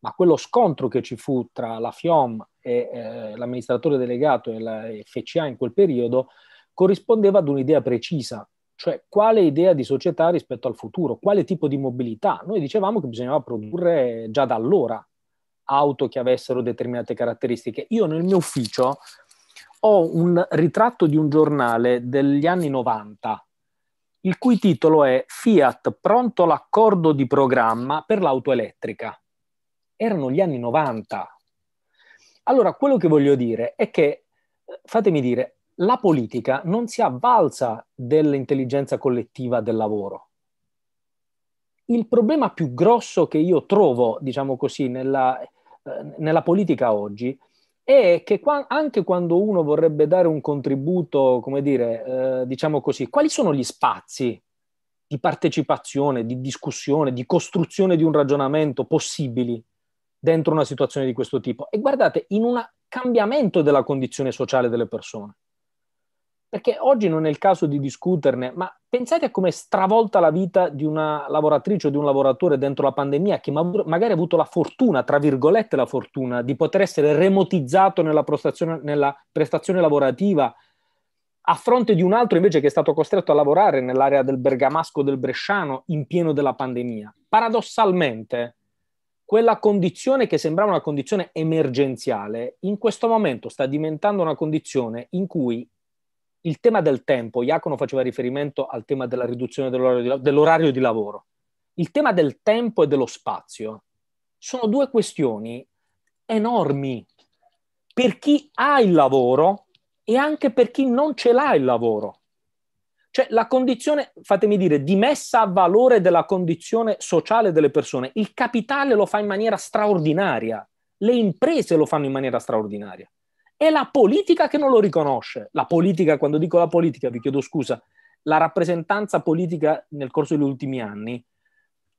ma quello scontro che ci fu tra la FIOM e eh, l'amministratore delegato e la FCA in quel periodo corrispondeva ad un'idea precisa, cioè quale idea di società rispetto al futuro, quale tipo di mobilità. Noi dicevamo che bisognava produrre già da allora auto che avessero determinate caratteristiche. Io nel mio ufficio ho un ritratto di un giornale degli anni 90 il cui titolo è Fiat pronto l'accordo di programma per l'auto elettrica. Erano gli anni 90. Allora, quello che voglio dire è che, eh, fatemi dire, la politica non si avvalsa dell'intelligenza collettiva del lavoro. Il problema più grosso che io trovo, diciamo così, nella, eh, nella politica oggi e che qua, anche quando uno vorrebbe dare un contributo, come dire, eh, diciamo così, quali sono gli spazi di partecipazione, di discussione, di costruzione di un ragionamento possibili dentro una situazione di questo tipo? E guardate, in un cambiamento della condizione sociale delle persone perché oggi non è il caso di discuterne, ma pensate a come è stravolta la vita di una lavoratrice o di un lavoratore dentro la pandemia che magari ha avuto la fortuna, tra virgolette la fortuna, di poter essere remotizzato nella prestazione, nella prestazione lavorativa a fronte di un altro invece che è stato costretto a lavorare nell'area del Bergamasco del Bresciano in pieno della pandemia. Paradossalmente, quella condizione che sembrava una condizione emergenziale, in questo momento sta diventando una condizione in cui il tema del tempo, Iacono faceva riferimento al tema della riduzione dell'orario di, dell'orario di lavoro. Il tema del tempo e dello spazio sono due questioni enormi per chi ha il lavoro e anche per chi non ce l'ha il lavoro. Cioè la condizione, fatemi dire, di messa a valore della condizione sociale delle persone, il capitale lo fa in maniera straordinaria, le imprese lo fanno in maniera straordinaria è la politica che non lo riconosce. La politica, quando dico la politica, vi chiedo scusa, la rappresentanza politica nel corso degli ultimi anni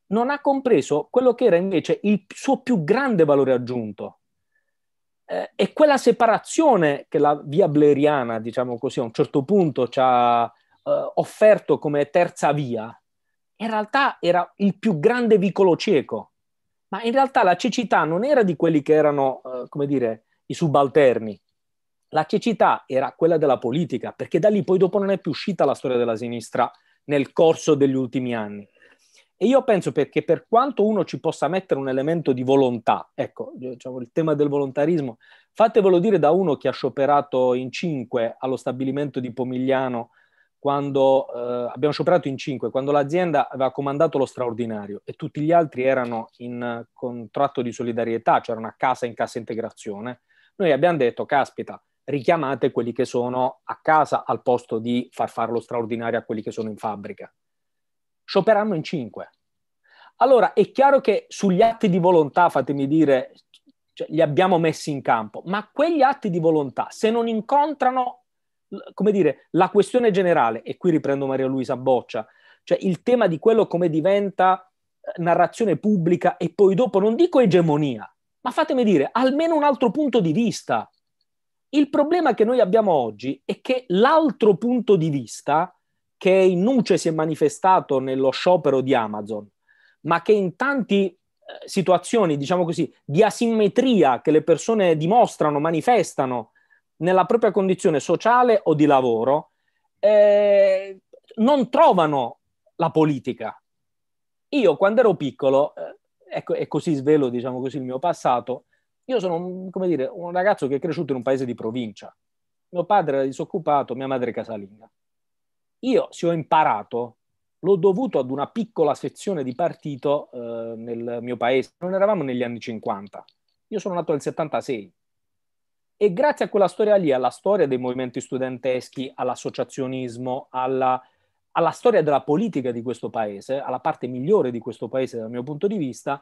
non ha compreso quello che era invece il suo più grande valore aggiunto. Eh, e quella separazione che la via bleriana, diciamo così, a un certo punto ci ha eh, offerto come terza via, in realtà era il più grande vicolo cieco. Ma in realtà la cecità non era di quelli che erano, eh, come dire, i subalterni, la cecità era quella della politica, perché da lì poi dopo non è più uscita la storia della sinistra nel corso degli ultimi anni. E io penso perché per quanto uno ci possa mettere un elemento di volontà, ecco, diciamo, il tema del volontarismo, fatevelo dire da uno che ha scioperato in cinque allo stabilimento di Pomigliano quando eh, abbiamo scioperato in cinque, quando l'azienda aveva comandato lo straordinario e tutti gli altri erano in contratto di solidarietà, c'era cioè una casa in cassa integrazione, noi abbiamo detto, caspita, richiamate quelli che sono a casa al posto di far farlo straordinario a quelli che sono in fabbrica. Scioperanno in cinque. Allora, è chiaro che sugli atti di volontà, fatemi dire, cioè, li abbiamo messi in campo, ma quegli atti di volontà, se non incontrano, come dire, la questione generale, e qui riprendo Maria Luisa Boccia, cioè il tema di quello come diventa eh, narrazione pubblica e poi dopo, non dico egemonia, ma fatemi dire, almeno un altro punto di vista il problema che noi abbiamo oggi è che l'altro punto di vista, che in nuce si è manifestato nello sciopero di Amazon, ma che in tante eh, situazioni, diciamo così, di asimmetria che le persone dimostrano, manifestano nella propria condizione sociale o di lavoro, eh, non trovano la politica. Io quando ero piccolo, eh, ecco, e così svelo, diciamo così, il mio passato, io sono, un, come dire, un ragazzo che è cresciuto in un paese di provincia. Mio padre era disoccupato, mia madre casalinga. Io, se ho imparato, l'ho dovuto ad una piccola sezione di partito eh, nel mio paese. Non eravamo negli anni 50. Io sono nato nel 76. E grazie a quella storia lì, alla storia dei movimenti studenteschi, all'associazionismo, alla, alla storia della politica di questo paese, alla parte migliore di questo paese dal mio punto di vista,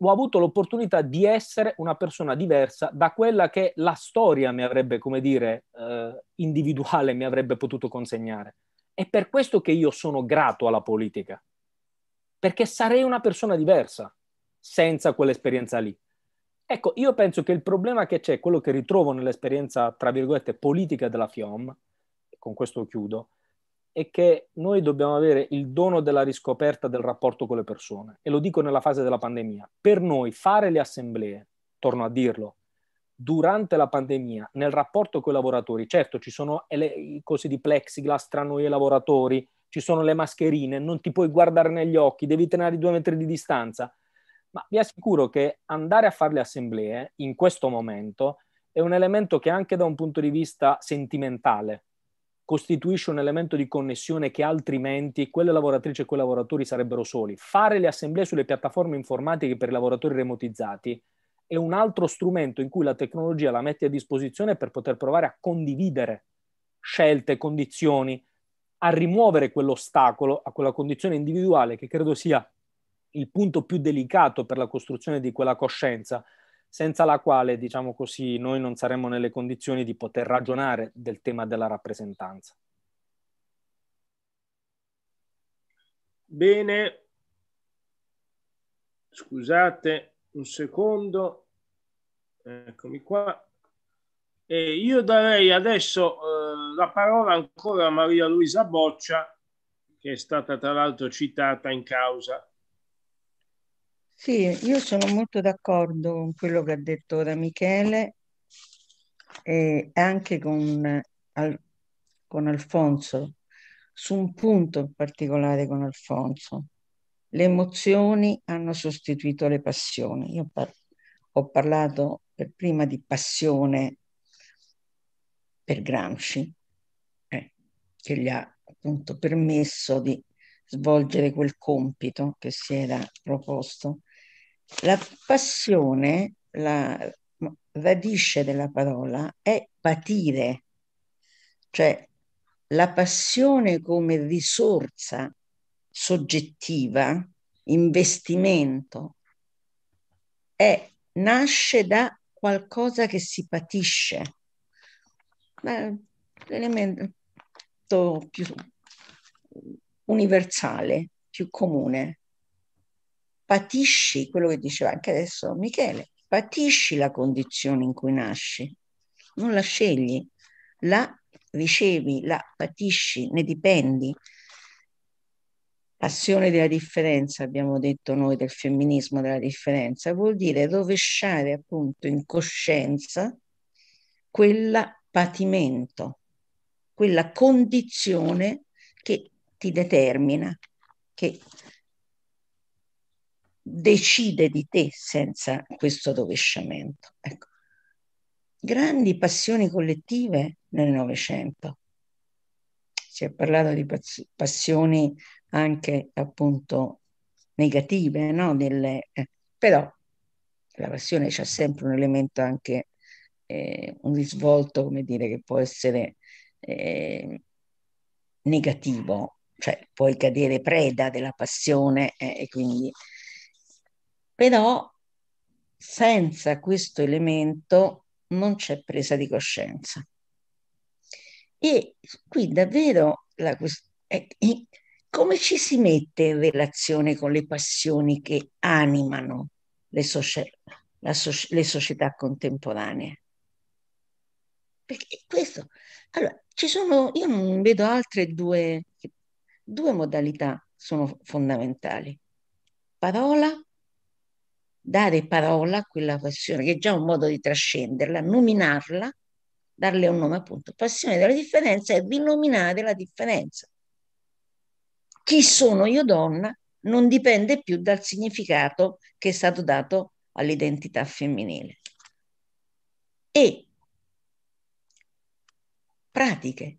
ho avuto l'opportunità di essere una persona diversa da quella che la storia mi avrebbe, come dire, eh, individuale mi avrebbe potuto consegnare. È per questo che io sono grato alla politica, perché sarei una persona diversa senza quell'esperienza lì. Ecco, io penso che il problema che c'è, quello che ritrovo nell'esperienza, tra virgolette, politica della FIOM, e con questo chiudo, è che noi dobbiamo avere il dono della riscoperta del rapporto con le persone e lo dico nella fase della pandemia. Per noi fare le assemblee, torno a dirlo, durante la pandemia nel rapporto con i lavoratori, certo ci sono i cosi di plexiglass tra noi e i lavoratori, ci sono le mascherine, non ti puoi guardare negli occhi, devi tenere due metri di distanza, ma vi assicuro che andare a fare le assemblee in questo momento è un elemento che anche da un punto di vista sentimentale costituisce un elemento di connessione che altrimenti quelle lavoratrici e quei lavoratori sarebbero soli. Fare le assemblee sulle piattaforme informatiche per i lavoratori remotizzati è un altro strumento in cui la tecnologia la mette a disposizione per poter provare a condividere scelte, condizioni, a rimuovere quell'ostacolo, a quella condizione individuale che credo sia il punto più delicato per la costruzione di quella coscienza senza la quale, diciamo così, noi non saremmo nelle condizioni di poter ragionare del tema della rappresentanza. Bene, scusate un secondo, eccomi qua. E io darei adesso eh, la parola ancora a Maria Luisa Boccia, che è stata tra l'altro citata in causa sì, io sono molto d'accordo con quello che ha detto da Michele e anche con, al, con Alfonso, su un punto in particolare con Alfonso. Le emozioni hanno sostituito le passioni. Io par ho parlato per prima di passione per Gramsci, eh, che gli ha appunto permesso di svolgere quel compito che si era proposto la passione, la radice della parola è patire, cioè la passione come risorsa soggettiva, investimento, è, nasce da qualcosa che si patisce. L'elemento più universale, più comune patisci quello che diceva anche adesso Michele, patisci la condizione in cui nasci, non la scegli, la ricevi, la patisci, ne dipendi. Passione della differenza, abbiamo detto noi del femminismo della differenza, vuol dire rovesciare appunto in coscienza quel patimento, quella condizione che ti determina, che decide di te senza questo rovesciamento. Ecco. Grandi passioni collettive nel Novecento. Si è parlato di passioni anche appunto negative, no? Delle, eh, però la passione c'è sempre un elemento anche, eh, un risvolto, come dire, che può essere eh, negativo, cioè puoi cadere preda della passione eh, e quindi però senza questo elemento non c'è presa di coscienza. E qui davvero la questione è, come ci si mette in relazione con le passioni che animano le, so le società contemporanee? Perché questo, allora, ci sono, io non vedo altre due, due modalità sono fondamentali, parola dare parola a quella passione, che è già un modo di trascenderla, nominarla, darle un nome appunto. Passione della differenza è rinominare la differenza. Chi sono io donna non dipende più dal significato che è stato dato all'identità femminile. E pratiche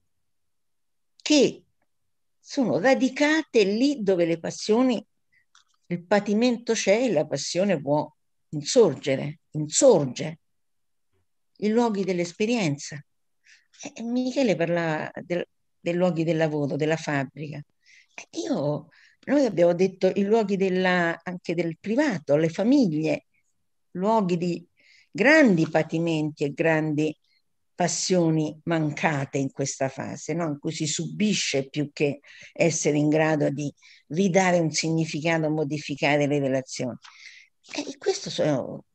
che sono radicate lì dove le passioni il patimento c'è e la passione può insorgere, insorge, i luoghi dell'esperienza. E eh, Michele parlava del, dei luoghi del lavoro, della fabbrica. E eh, io, noi abbiamo detto i luoghi della, anche del privato, le famiglie, luoghi di grandi patimenti e grandi passioni mancate in questa fase, no? in cui si subisce più che essere in grado di ridare un significato, modificare le relazioni. E questo sono,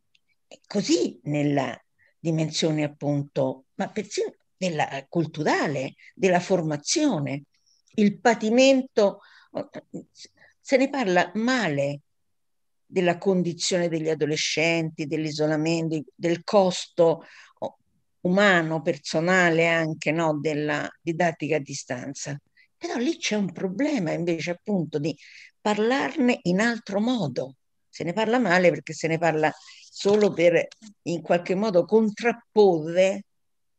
è così nella dimensione appunto, ma persino della eh, culturale, della formazione, il patimento, eh, se ne parla male della condizione degli adolescenti, dell'isolamento, del costo umano, personale anche, no, della didattica a distanza. Però lì c'è un problema invece appunto di parlarne in altro modo. Se ne parla male perché se ne parla solo per in qualche modo contrapporre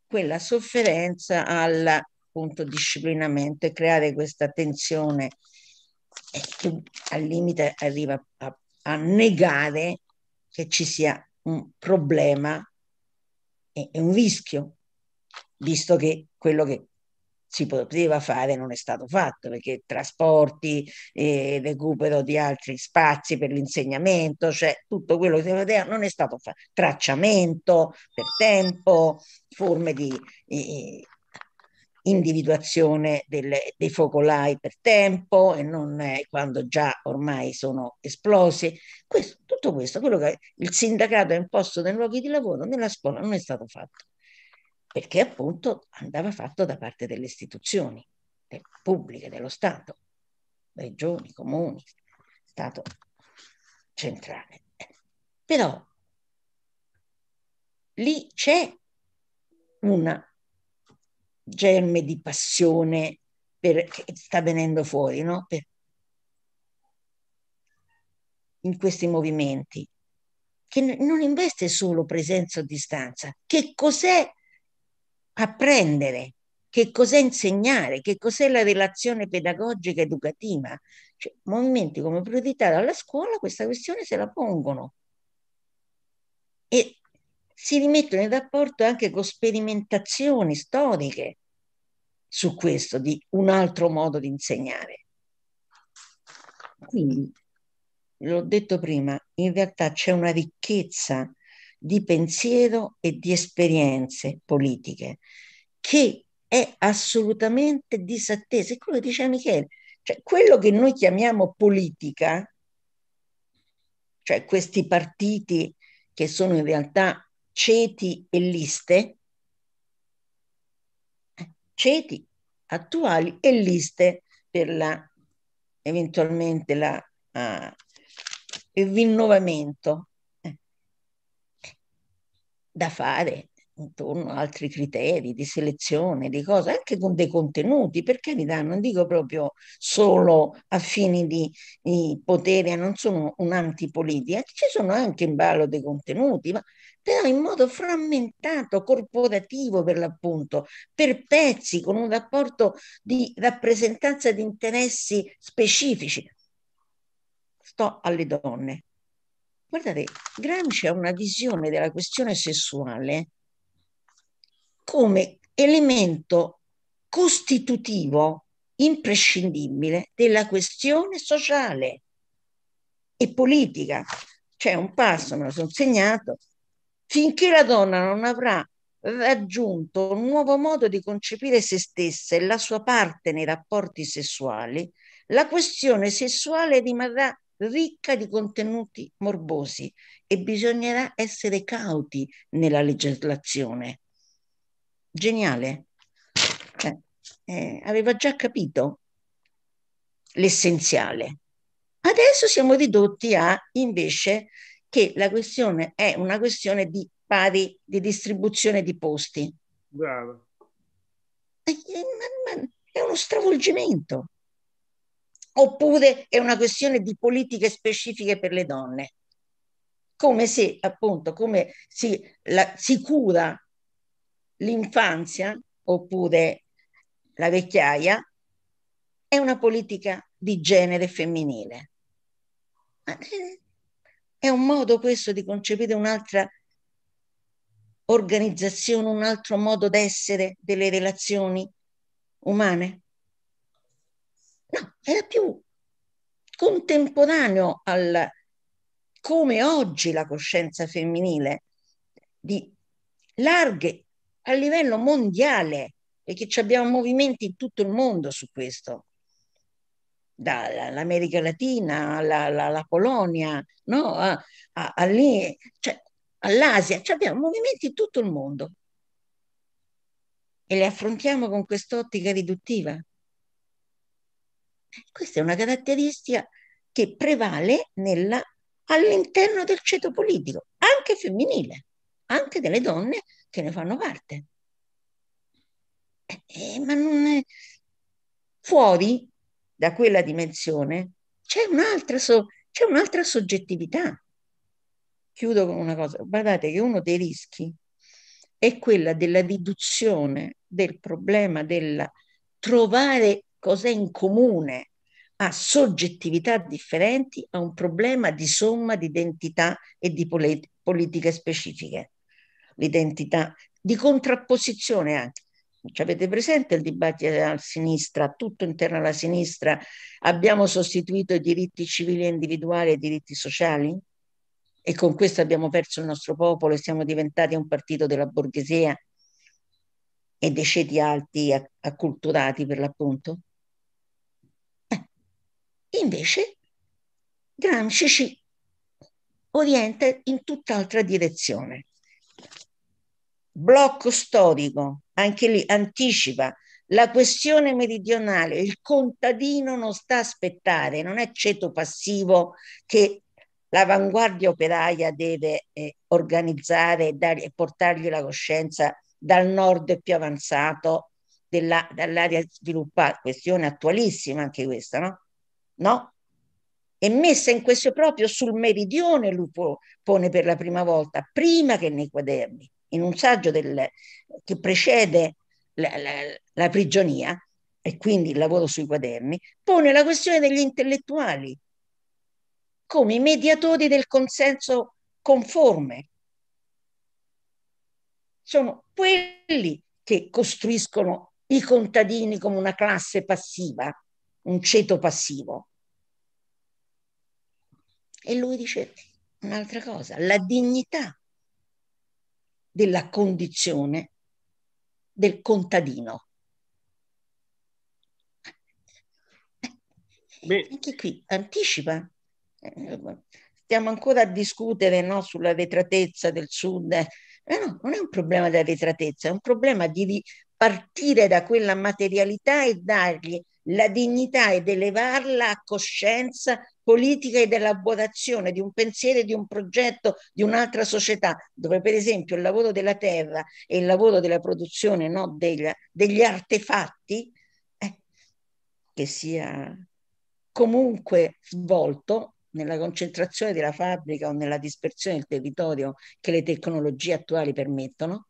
quella sofferenza al appunto disciplinamento e creare questa tensione eh, che al limite arriva a, a negare che ci sia un problema e, e un rischio, visto che quello che si poteva fare non è stato fatto perché trasporti, eh, recupero di altri spazi per l'insegnamento, cioè tutto quello che si poteva non è stato fatto, tracciamento per tempo, forme di eh, individuazione delle, dei focolai per tempo e non eh, quando già ormai sono esplosi. Questo, tutto questo, quello che il sindacato ha imposto nei luoghi di lavoro, nella scuola non è stato fatto perché appunto andava fatto da parte delle istituzioni pubbliche, dello Stato, regioni, comuni, Stato centrale. Però lì c'è una germe di passione per, che sta venendo fuori, no? Per, in questi movimenti, che non investe solo presenza o distanza. Che cos'è apprendere, che cos'è insegnare, che cos'è la relazione pedagogica educativa. Cioè, movimenti come priorità dalla scuola questa questione se la pongono e si rimettono in rapporto anche con sperimentazioni storiche su questo, di un altro modo di insegnare. Quindi, l'ho detto prima, in realtà c'è una ricchezza di pensiero e di esperienze politiche che è assolutamente disattesa. E quello che diceva Michele, cioè quello che noi chiamiamo politica, cioè questi partiti che sono in realtà ceti e liste, ceti attuali e liste per la, eventualmente la, uh, il rinnovamento da fare intorno a altri criteri di selezione, di cose, anche con dei contenuti, per carità, non dico proprio solo a fini di, di potere, non sono un'antipolitica, eh, ci sono anche in ballo dei contenuti, ma però in modo frammentato, corporativo per l'appunto, per pezzi, con un rapporto di rappresentanza di interessi specifici. Sto alle donne, Guardate, Gramsci ha una visione della questione sessuale come elemento costitutivo imprescindibile della questione sociale e politica. C'è un passo, me lo sono segnato, finché la donna non avrà raggiunto un nuovo modo di concepire se stessa e la sua parte nei rapporti sessuali, la questione sessuale rimarrà ricca di contenuti morbosi e bisognerà essere cauti nella legislazione. Geniale. Eh, eh, aveva già capito l'essenziale. Adesso siamo ridotti a invece che la questione è una questione di pari di distribuzione di posti. Bravo. Eh, eh, è uno stravolgimento oppure è una questione di politiche specifiche per le donne. Come se, appunto, come si, la, si cura l'infanzia oppure la vecchiaia, è una politica di genere femminile. Eh, è un modo questo di concepire un'altra organizzazione, un altro modo d'essere delle relazioni umane? No, era più contemporaneo al come oggi la coscienza femminile di larghe a livello mondiale, e che ci abbiamo movimenti in tutto il mondo su questo, dall'America Latina alla, alla, alla Polonia, no? a, a, a lì, cioè, all'Asia, cioè abbiamo movimenti in tutto il mondo e le affrontiamo con quest'ottica riduttiva. Questa è una caratteristica che prevale nella, all'interno del ceto politico, anche femminile, anche delle donne che ne fanno parte. Eh, eh, ma non è... fuori da quella dimensione c'è un'altra, so, c'è un'altra soggettività. Chiudo con una cosa, guardate che uno dei rischi è quella della riduzione del problema del trovare cosa è in comune a soggettività differenti a un problema di somma di identità e di polit politiche specifiche. L'identità di contrapposizione anche. Ci avete presente il dibattito alla sinistra, tutto interno alla sinistra? Abbiamo sostituito i diritti civili e individuali ai diritti sociali? E con questo abbiamo perso il nostro popolo e siamo diventati un partito della borghesia e dei ceti alti acculturati per l'appunto? Invece Gramsci ci orienta in tutt'altra direzione. Blocco storico, anche lì anticipa la questione meridionale, il contadino non sta a aspettare, non è ceto passivo che l'avanguardia operaia deve eh, organizzare dare, e portargli la coscienza dal nord più avanzato dell'area sviluppata, questione attualissima anche questa, no? no? E messa in questo proprio sul meridione Lupo pone per la prima volta, prima che nei quaderni, in un saggio del, che precede la, la, la prigionia, e quindi il lavoro sui quaderni, pone la questione degli intellettuali come i mediatori del consenso conforme. Sono quelli che costruiscono i contadini come una classe passiva un ceto passivo. E lui dice un'altra cosa, la dignità della condizione del contadino. Beh. Anche qui anticipa. Stiamo ancora a discutere no, sulla vetratezza del sud. Eh. Eh no, non è un problema della vetratezza, è un problema di partire da quella materialità e dargli la dignità ed elevarla a coscienza politica ed elaborazione di un pensiero, di un progetto, di un'altra società, dove per esempio il lavoro della terra e il lavoro della produzione no, degli, degli artefatti, eh, che sia comunque svolto nella concentrazione della fabbrica o nella dispersione del territorio che le tecnologie attuali permettono,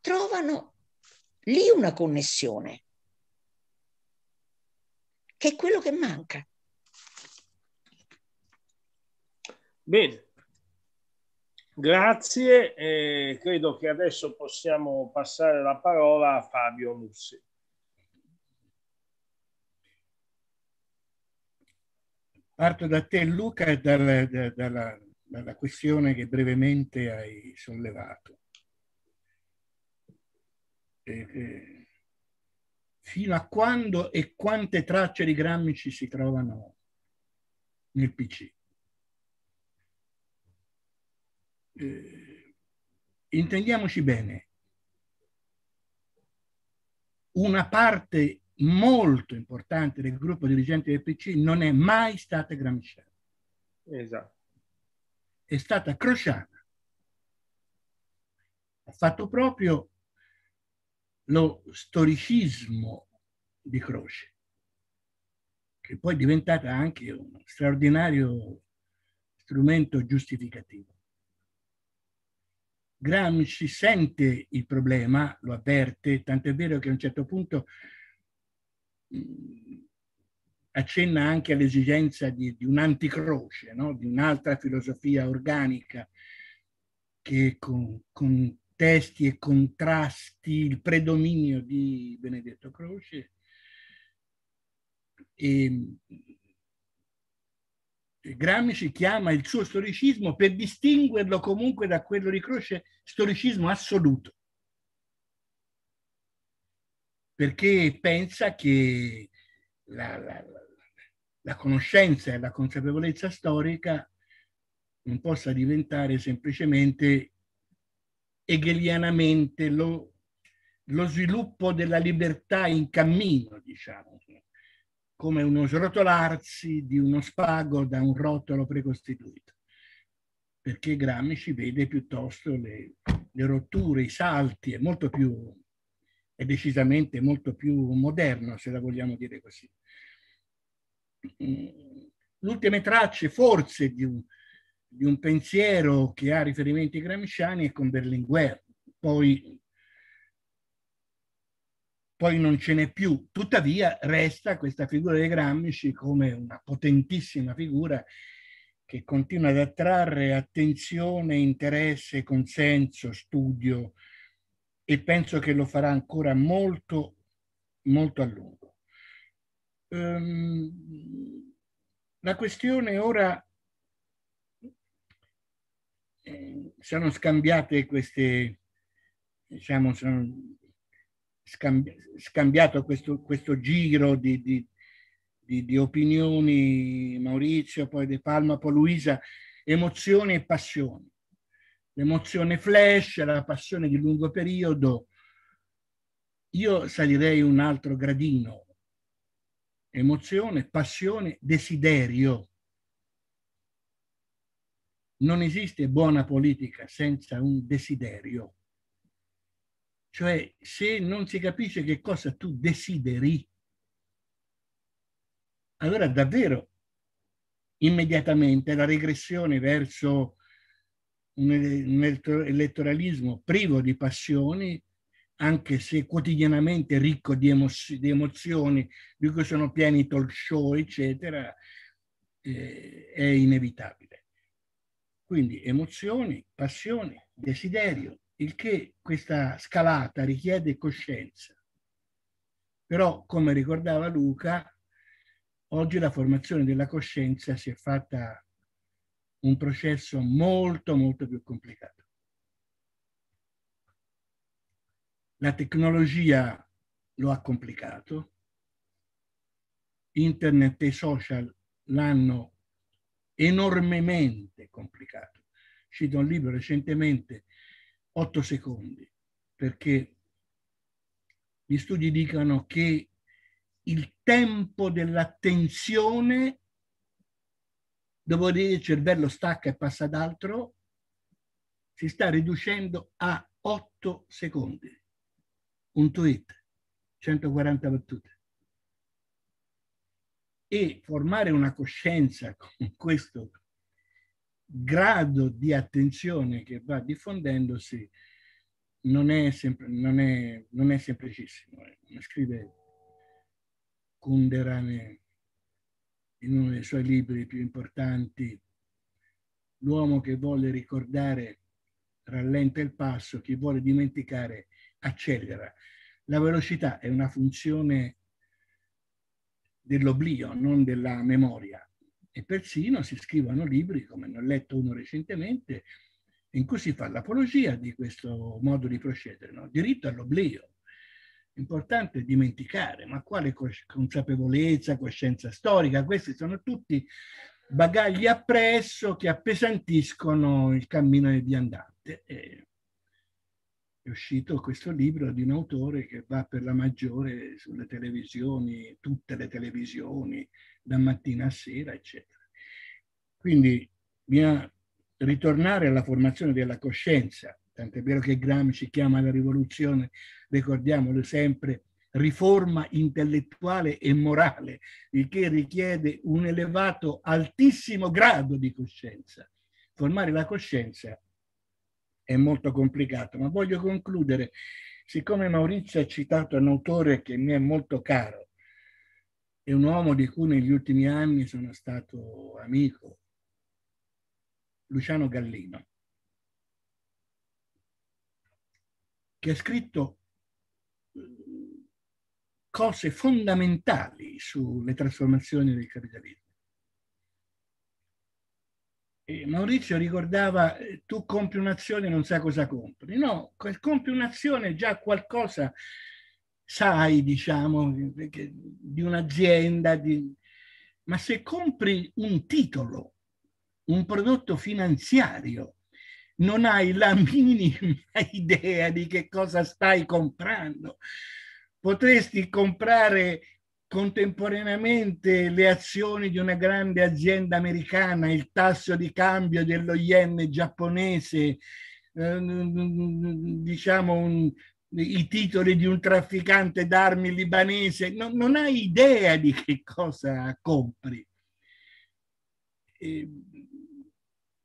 trovano lì una connessione che è quello che manca. Bene, grazie. Eh, credo che adesso possiamo passare la parola a Fabio Mussi. Parto da te Luca e dalla, da, dalla, dalla questione che brevemente hai sollevato. Eh, eh fino a quando e quante tracce di grammici si trovano nel PC. Eh, intendiamoci bene, una parte molto importante del gruppo dirigente del PC non è mai stata gramsciana. Esatto. È stata crociana. Ha fatto proprio lo storicismo di Croce, che poi è diventata anche uno straordinario strumento giustificativo. Gramsci sente il problema, lo avverte, tant'è vero che a un certo punto mm, accenna anche all'esigenza di, di un'anticroce, no? di un'altra filosofia organica che con, con testi e contrasti, il predominio di Benedetto Croce. E, ehm, Gramsci chiama il suo storicismo, per distinguerlo comunque da quello di Croce, storicismo assoluto. Perché pensa che la, la, la conoscenza e la consapevolezza storica non possa diventare semplicemente hegelianamente lo, lo sviluppo della libertà in cammino, diciamo, come uno srotolarsi di uno spago da un rotolo precostituito, perché Gramsci vede piuttosto le, le rotture, i salti, è molto più, è decisamente molto più moderno, se la vogliamo dire così. Mm, L'ultime tracce forse di un, di un pensiero che ha riferimenti gramsciani è con Berlinguer, poi, poi non ce n'è più. Tuttavia resta questa figura di Gramsci come una potentissima figura che continua ad attrarre attenzione, interesse, consenso, studio e penso che lo farà ancora molto, molto a lungo. Um, la questione ora eh, sono scambiate queste, diciamo, sono scambi- scambiato questo, questo giro di, di, di, di, opinioni, Maurizio, poi De Palma, poi Luisa, emozioni e passioni. L'emozione flash, la passione di lungo periodo. Io salirei un altro gradino. Emozione, passione, desiderio non esiste buona politica senza un desiderio. Cioè, se non si capisce che cosa tu desideri, allora davvero immediatamente la regressione verso un elettoralismo privo di passioni, anche se quotidianamente ricco di, emozioni, di cui sono pieni talk show, eccetera, eh, è inevitabile quindi emozioni, passioni, desiderio, il che questa scalata richiede coscienza. Però, come ricordava Luca, oggi la formazione della coscienza si è fatta un processo molto, molto più complicato. La tecnologia lo ha complicato, internet e social l'hanno enormemente complicato. Cito un libro recentemente, 8 secondi, perché gli studi dicono che il tempo dell'attenzione, dopo che il cervello stacca e passa ad altro, si sta riducendo a 8 secondi. Un tweet, 140 battute e formare una coscienza con questo grado di attenzione che va diffondendosi non è, sempre, non è, non è semplicissimo. Eh. Come scrive Kundera in uno dei suoi libri più importanti, l'uomo che vuole ricordare rallenta il passo, chi vuole dimenticare accelera. La velocità è una funzione dell'oblio, non della memoria. E persino si scrivono libri, come ne ho letto uno recentemente, in cui si fa l'apologia di questo modo di procedere, no? diritto all'oblio. Importante dimenticare, ma quale consapevolezza, coscienza storica, questi sono tutti bagagli appresso che appesantiscono il cammino del viandante. E è uscito questo libro di un autore che va per la maggiore sulle televisioni, tutte le televisioni, da mattina a sera, eccetera. Quindi bisogna ritornare alla formazione della coscienza, tant'è vero che Gramsci ci chiama la rivoluzione, ricordiamolo sempre, riforma intellettuale e morale, il che richiede un elevato, altissimo grado di coscienza. Formare la coscienza è molto complicato, ma voglio concludere, siccome Maurizio ha citato un autore che mi è molto caro, è un uomo di cui negli ultimi anni sono stato amico, Luciano Gallino, che ha scritto eh, cose fondamentali sulle trasformazioni del capitalismo. Maurizio ricordava, eh, tu compi un'azione e non sai cosa compri. No, compi un'azione già qualcosa sai, diciamo, di un'azienda, di... ma se compri un titolo, un prodotto finanziario, non hai la minima idea di che cosa stai comprando. Potresti comprare contemporaneamente le azioni di una grande azienda americana, il tasso di cambio dello yen giapponese, eh, diciamo un, i titoli di un trafficante d'armi libanese, no, non hai idea di che cosa compri. E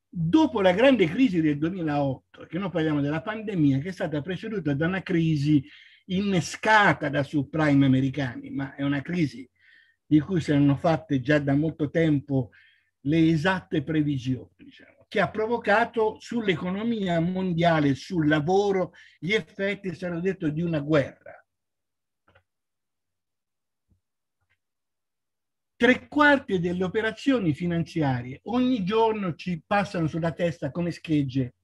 dopo la grande crisi del 2008, che noi parliamo della pandemia, che è stata preceduta da una crisi innescata da subprime americani, ma è una crisi di cui si erano fatte già da molto tempo le esatte previsioni, diciamo, che ha provocato sull'economia mondiale, sul lavoro, gli effetti, sarà detto, di una guerra. Tre quarti delle operazioni finanziarie ogni giorno ci passano sulla testa come schegge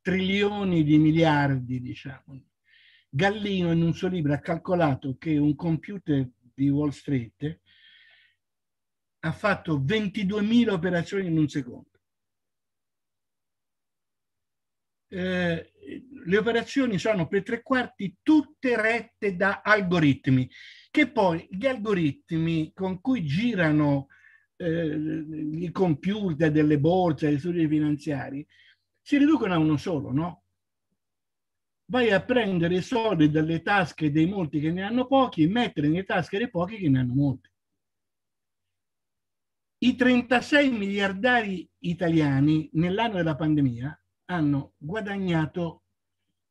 trilioni di miliardi, diciamo. Gallino in un suo libro ha calcolato che un computer di Wall Street ha fatto 22.000 operazioni in un secondo. Eh, le operazioni sono per tre quarti tutte rette da algoritmi, che poi gli algoritmi con cui girano eh, i computer delle borse, degli studi finanziari, si riducono a uno solo, no? Vai a prendere i soldi dalle tasche dei molti che ne hanno pochi e mettere nelle tasche dei pochi che ne hanno molti. I 36 miliardari italiani nell'anno della pandemia hanno guadagnato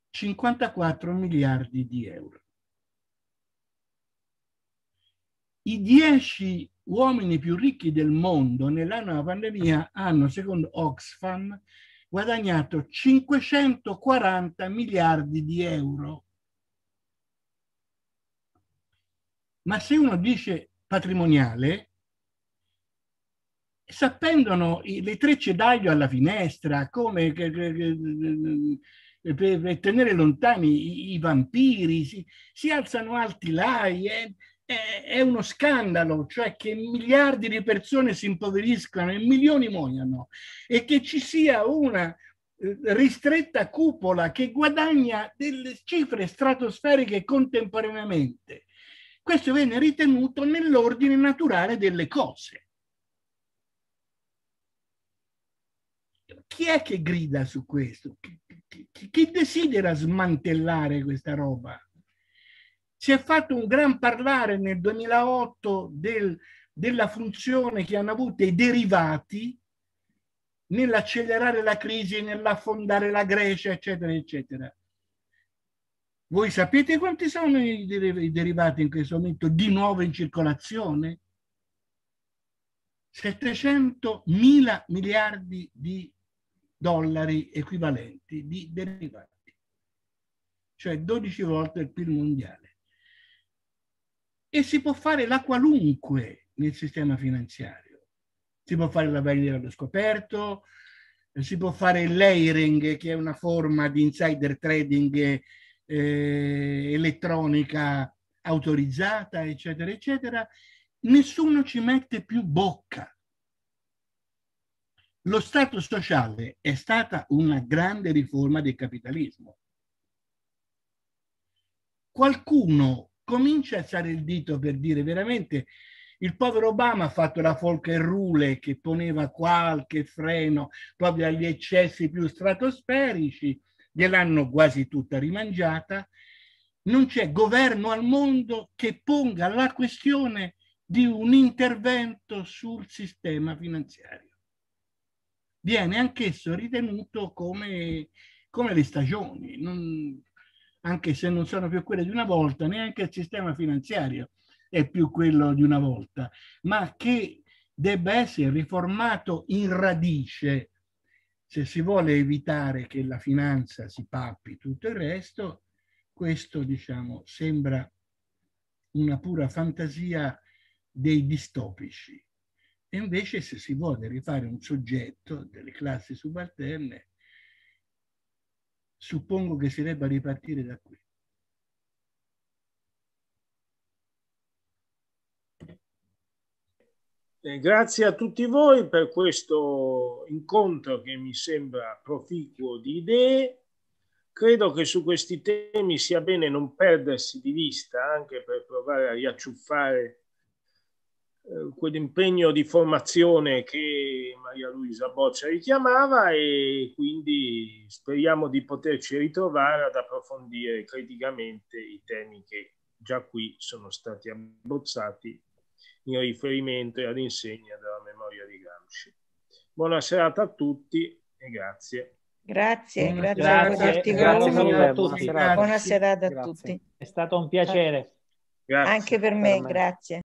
54 miliardi di euro. I 10 uomini più ricchi del mondo nell'anno della pandemia hanno, secondo Oxfam, guadagnato 540 miliardi di euro. Ma se uno dice patrimoniale, s'appendono le trecce d'aglio alla finestra, come eh, per tenere lontani i vampiri, si, si alzano alti là, eh, è uno scandalo, cioè che miliardi di persone si impoveriscano e milioni muoiono e che ci sia una eh, ristretta cupola che guadagna delle cifre stratosferiche contemporaneamente. Questo viene ritenuto nell'ordine naturale delle cose. Chi è che grida su questo? Chi, chi, chi desidera smantellare questa roba? Si è fatto un gran parlare nel 2008 del, della funzione che hanno avuto i derivati nell'accelerare la crisi, nell'affondare la Grecia, eccetera, eccetera. Voi sapete quanti sono i, deriv- i derivati in questo momento di nuovo in circolazione? 700 mila miliardi di dollari equivalenti di derivati, cioè 12 volte il PIL mondiale e si può fare la qualunque nel sistema finanziario. Si può fare la vendita allo scoperto, si può fare il layering, che è una forma di insider trading eh, elettronica autorizzata, eccetera, eccetera. Nessuno ci mette più bocca. Lo Stato sociale è stata una grande riforma del capitalismo. Qualcuno comincia a alzare il dito per dire veramente il povero Obama ha fatto la folker rule che poneva qualche freno proprio agli eccessi più stratosferici, gliel'hanno quasi tutta rimangiata. Non c'è governo al mondo che ponga la questione di un intervento sul sistema finanziario. Viene anchesso ritenuto come, come le stagioni. Non, anche se non sono più quelle di una volta, neanche il sistema finanziario è più quello di una volta, ma che debba essere riformato in radice se si vuole evitare che la finanza si pappi tutto il resto, questo diciamo sembra una pura fantasia dei distopici. E invece se si vuole rifare un soggetto delle classi subalterne, suppongo che si debba ripartire da qui. Eh, grazie a tutti voi per questo incontro che mi sembra proficuo di idee. Credo che su questi temi sia bene non perdersi di vista anche per provare a riacciuffare eh, quell'impegno di formazione che Maria Luisa Boccia richiamava e quindi speriamo di poterci ritrovare ad approfondire criticamente i temi che già qui sono stati abbozzati in riferimento e all'insegna della memoria di Gramsci. Buona serata a tutti e grazie. Grazie, grazie, a tutti. Buona serata a tutti. È stato un piacere. Grazie. Anche per me, per me. grazie.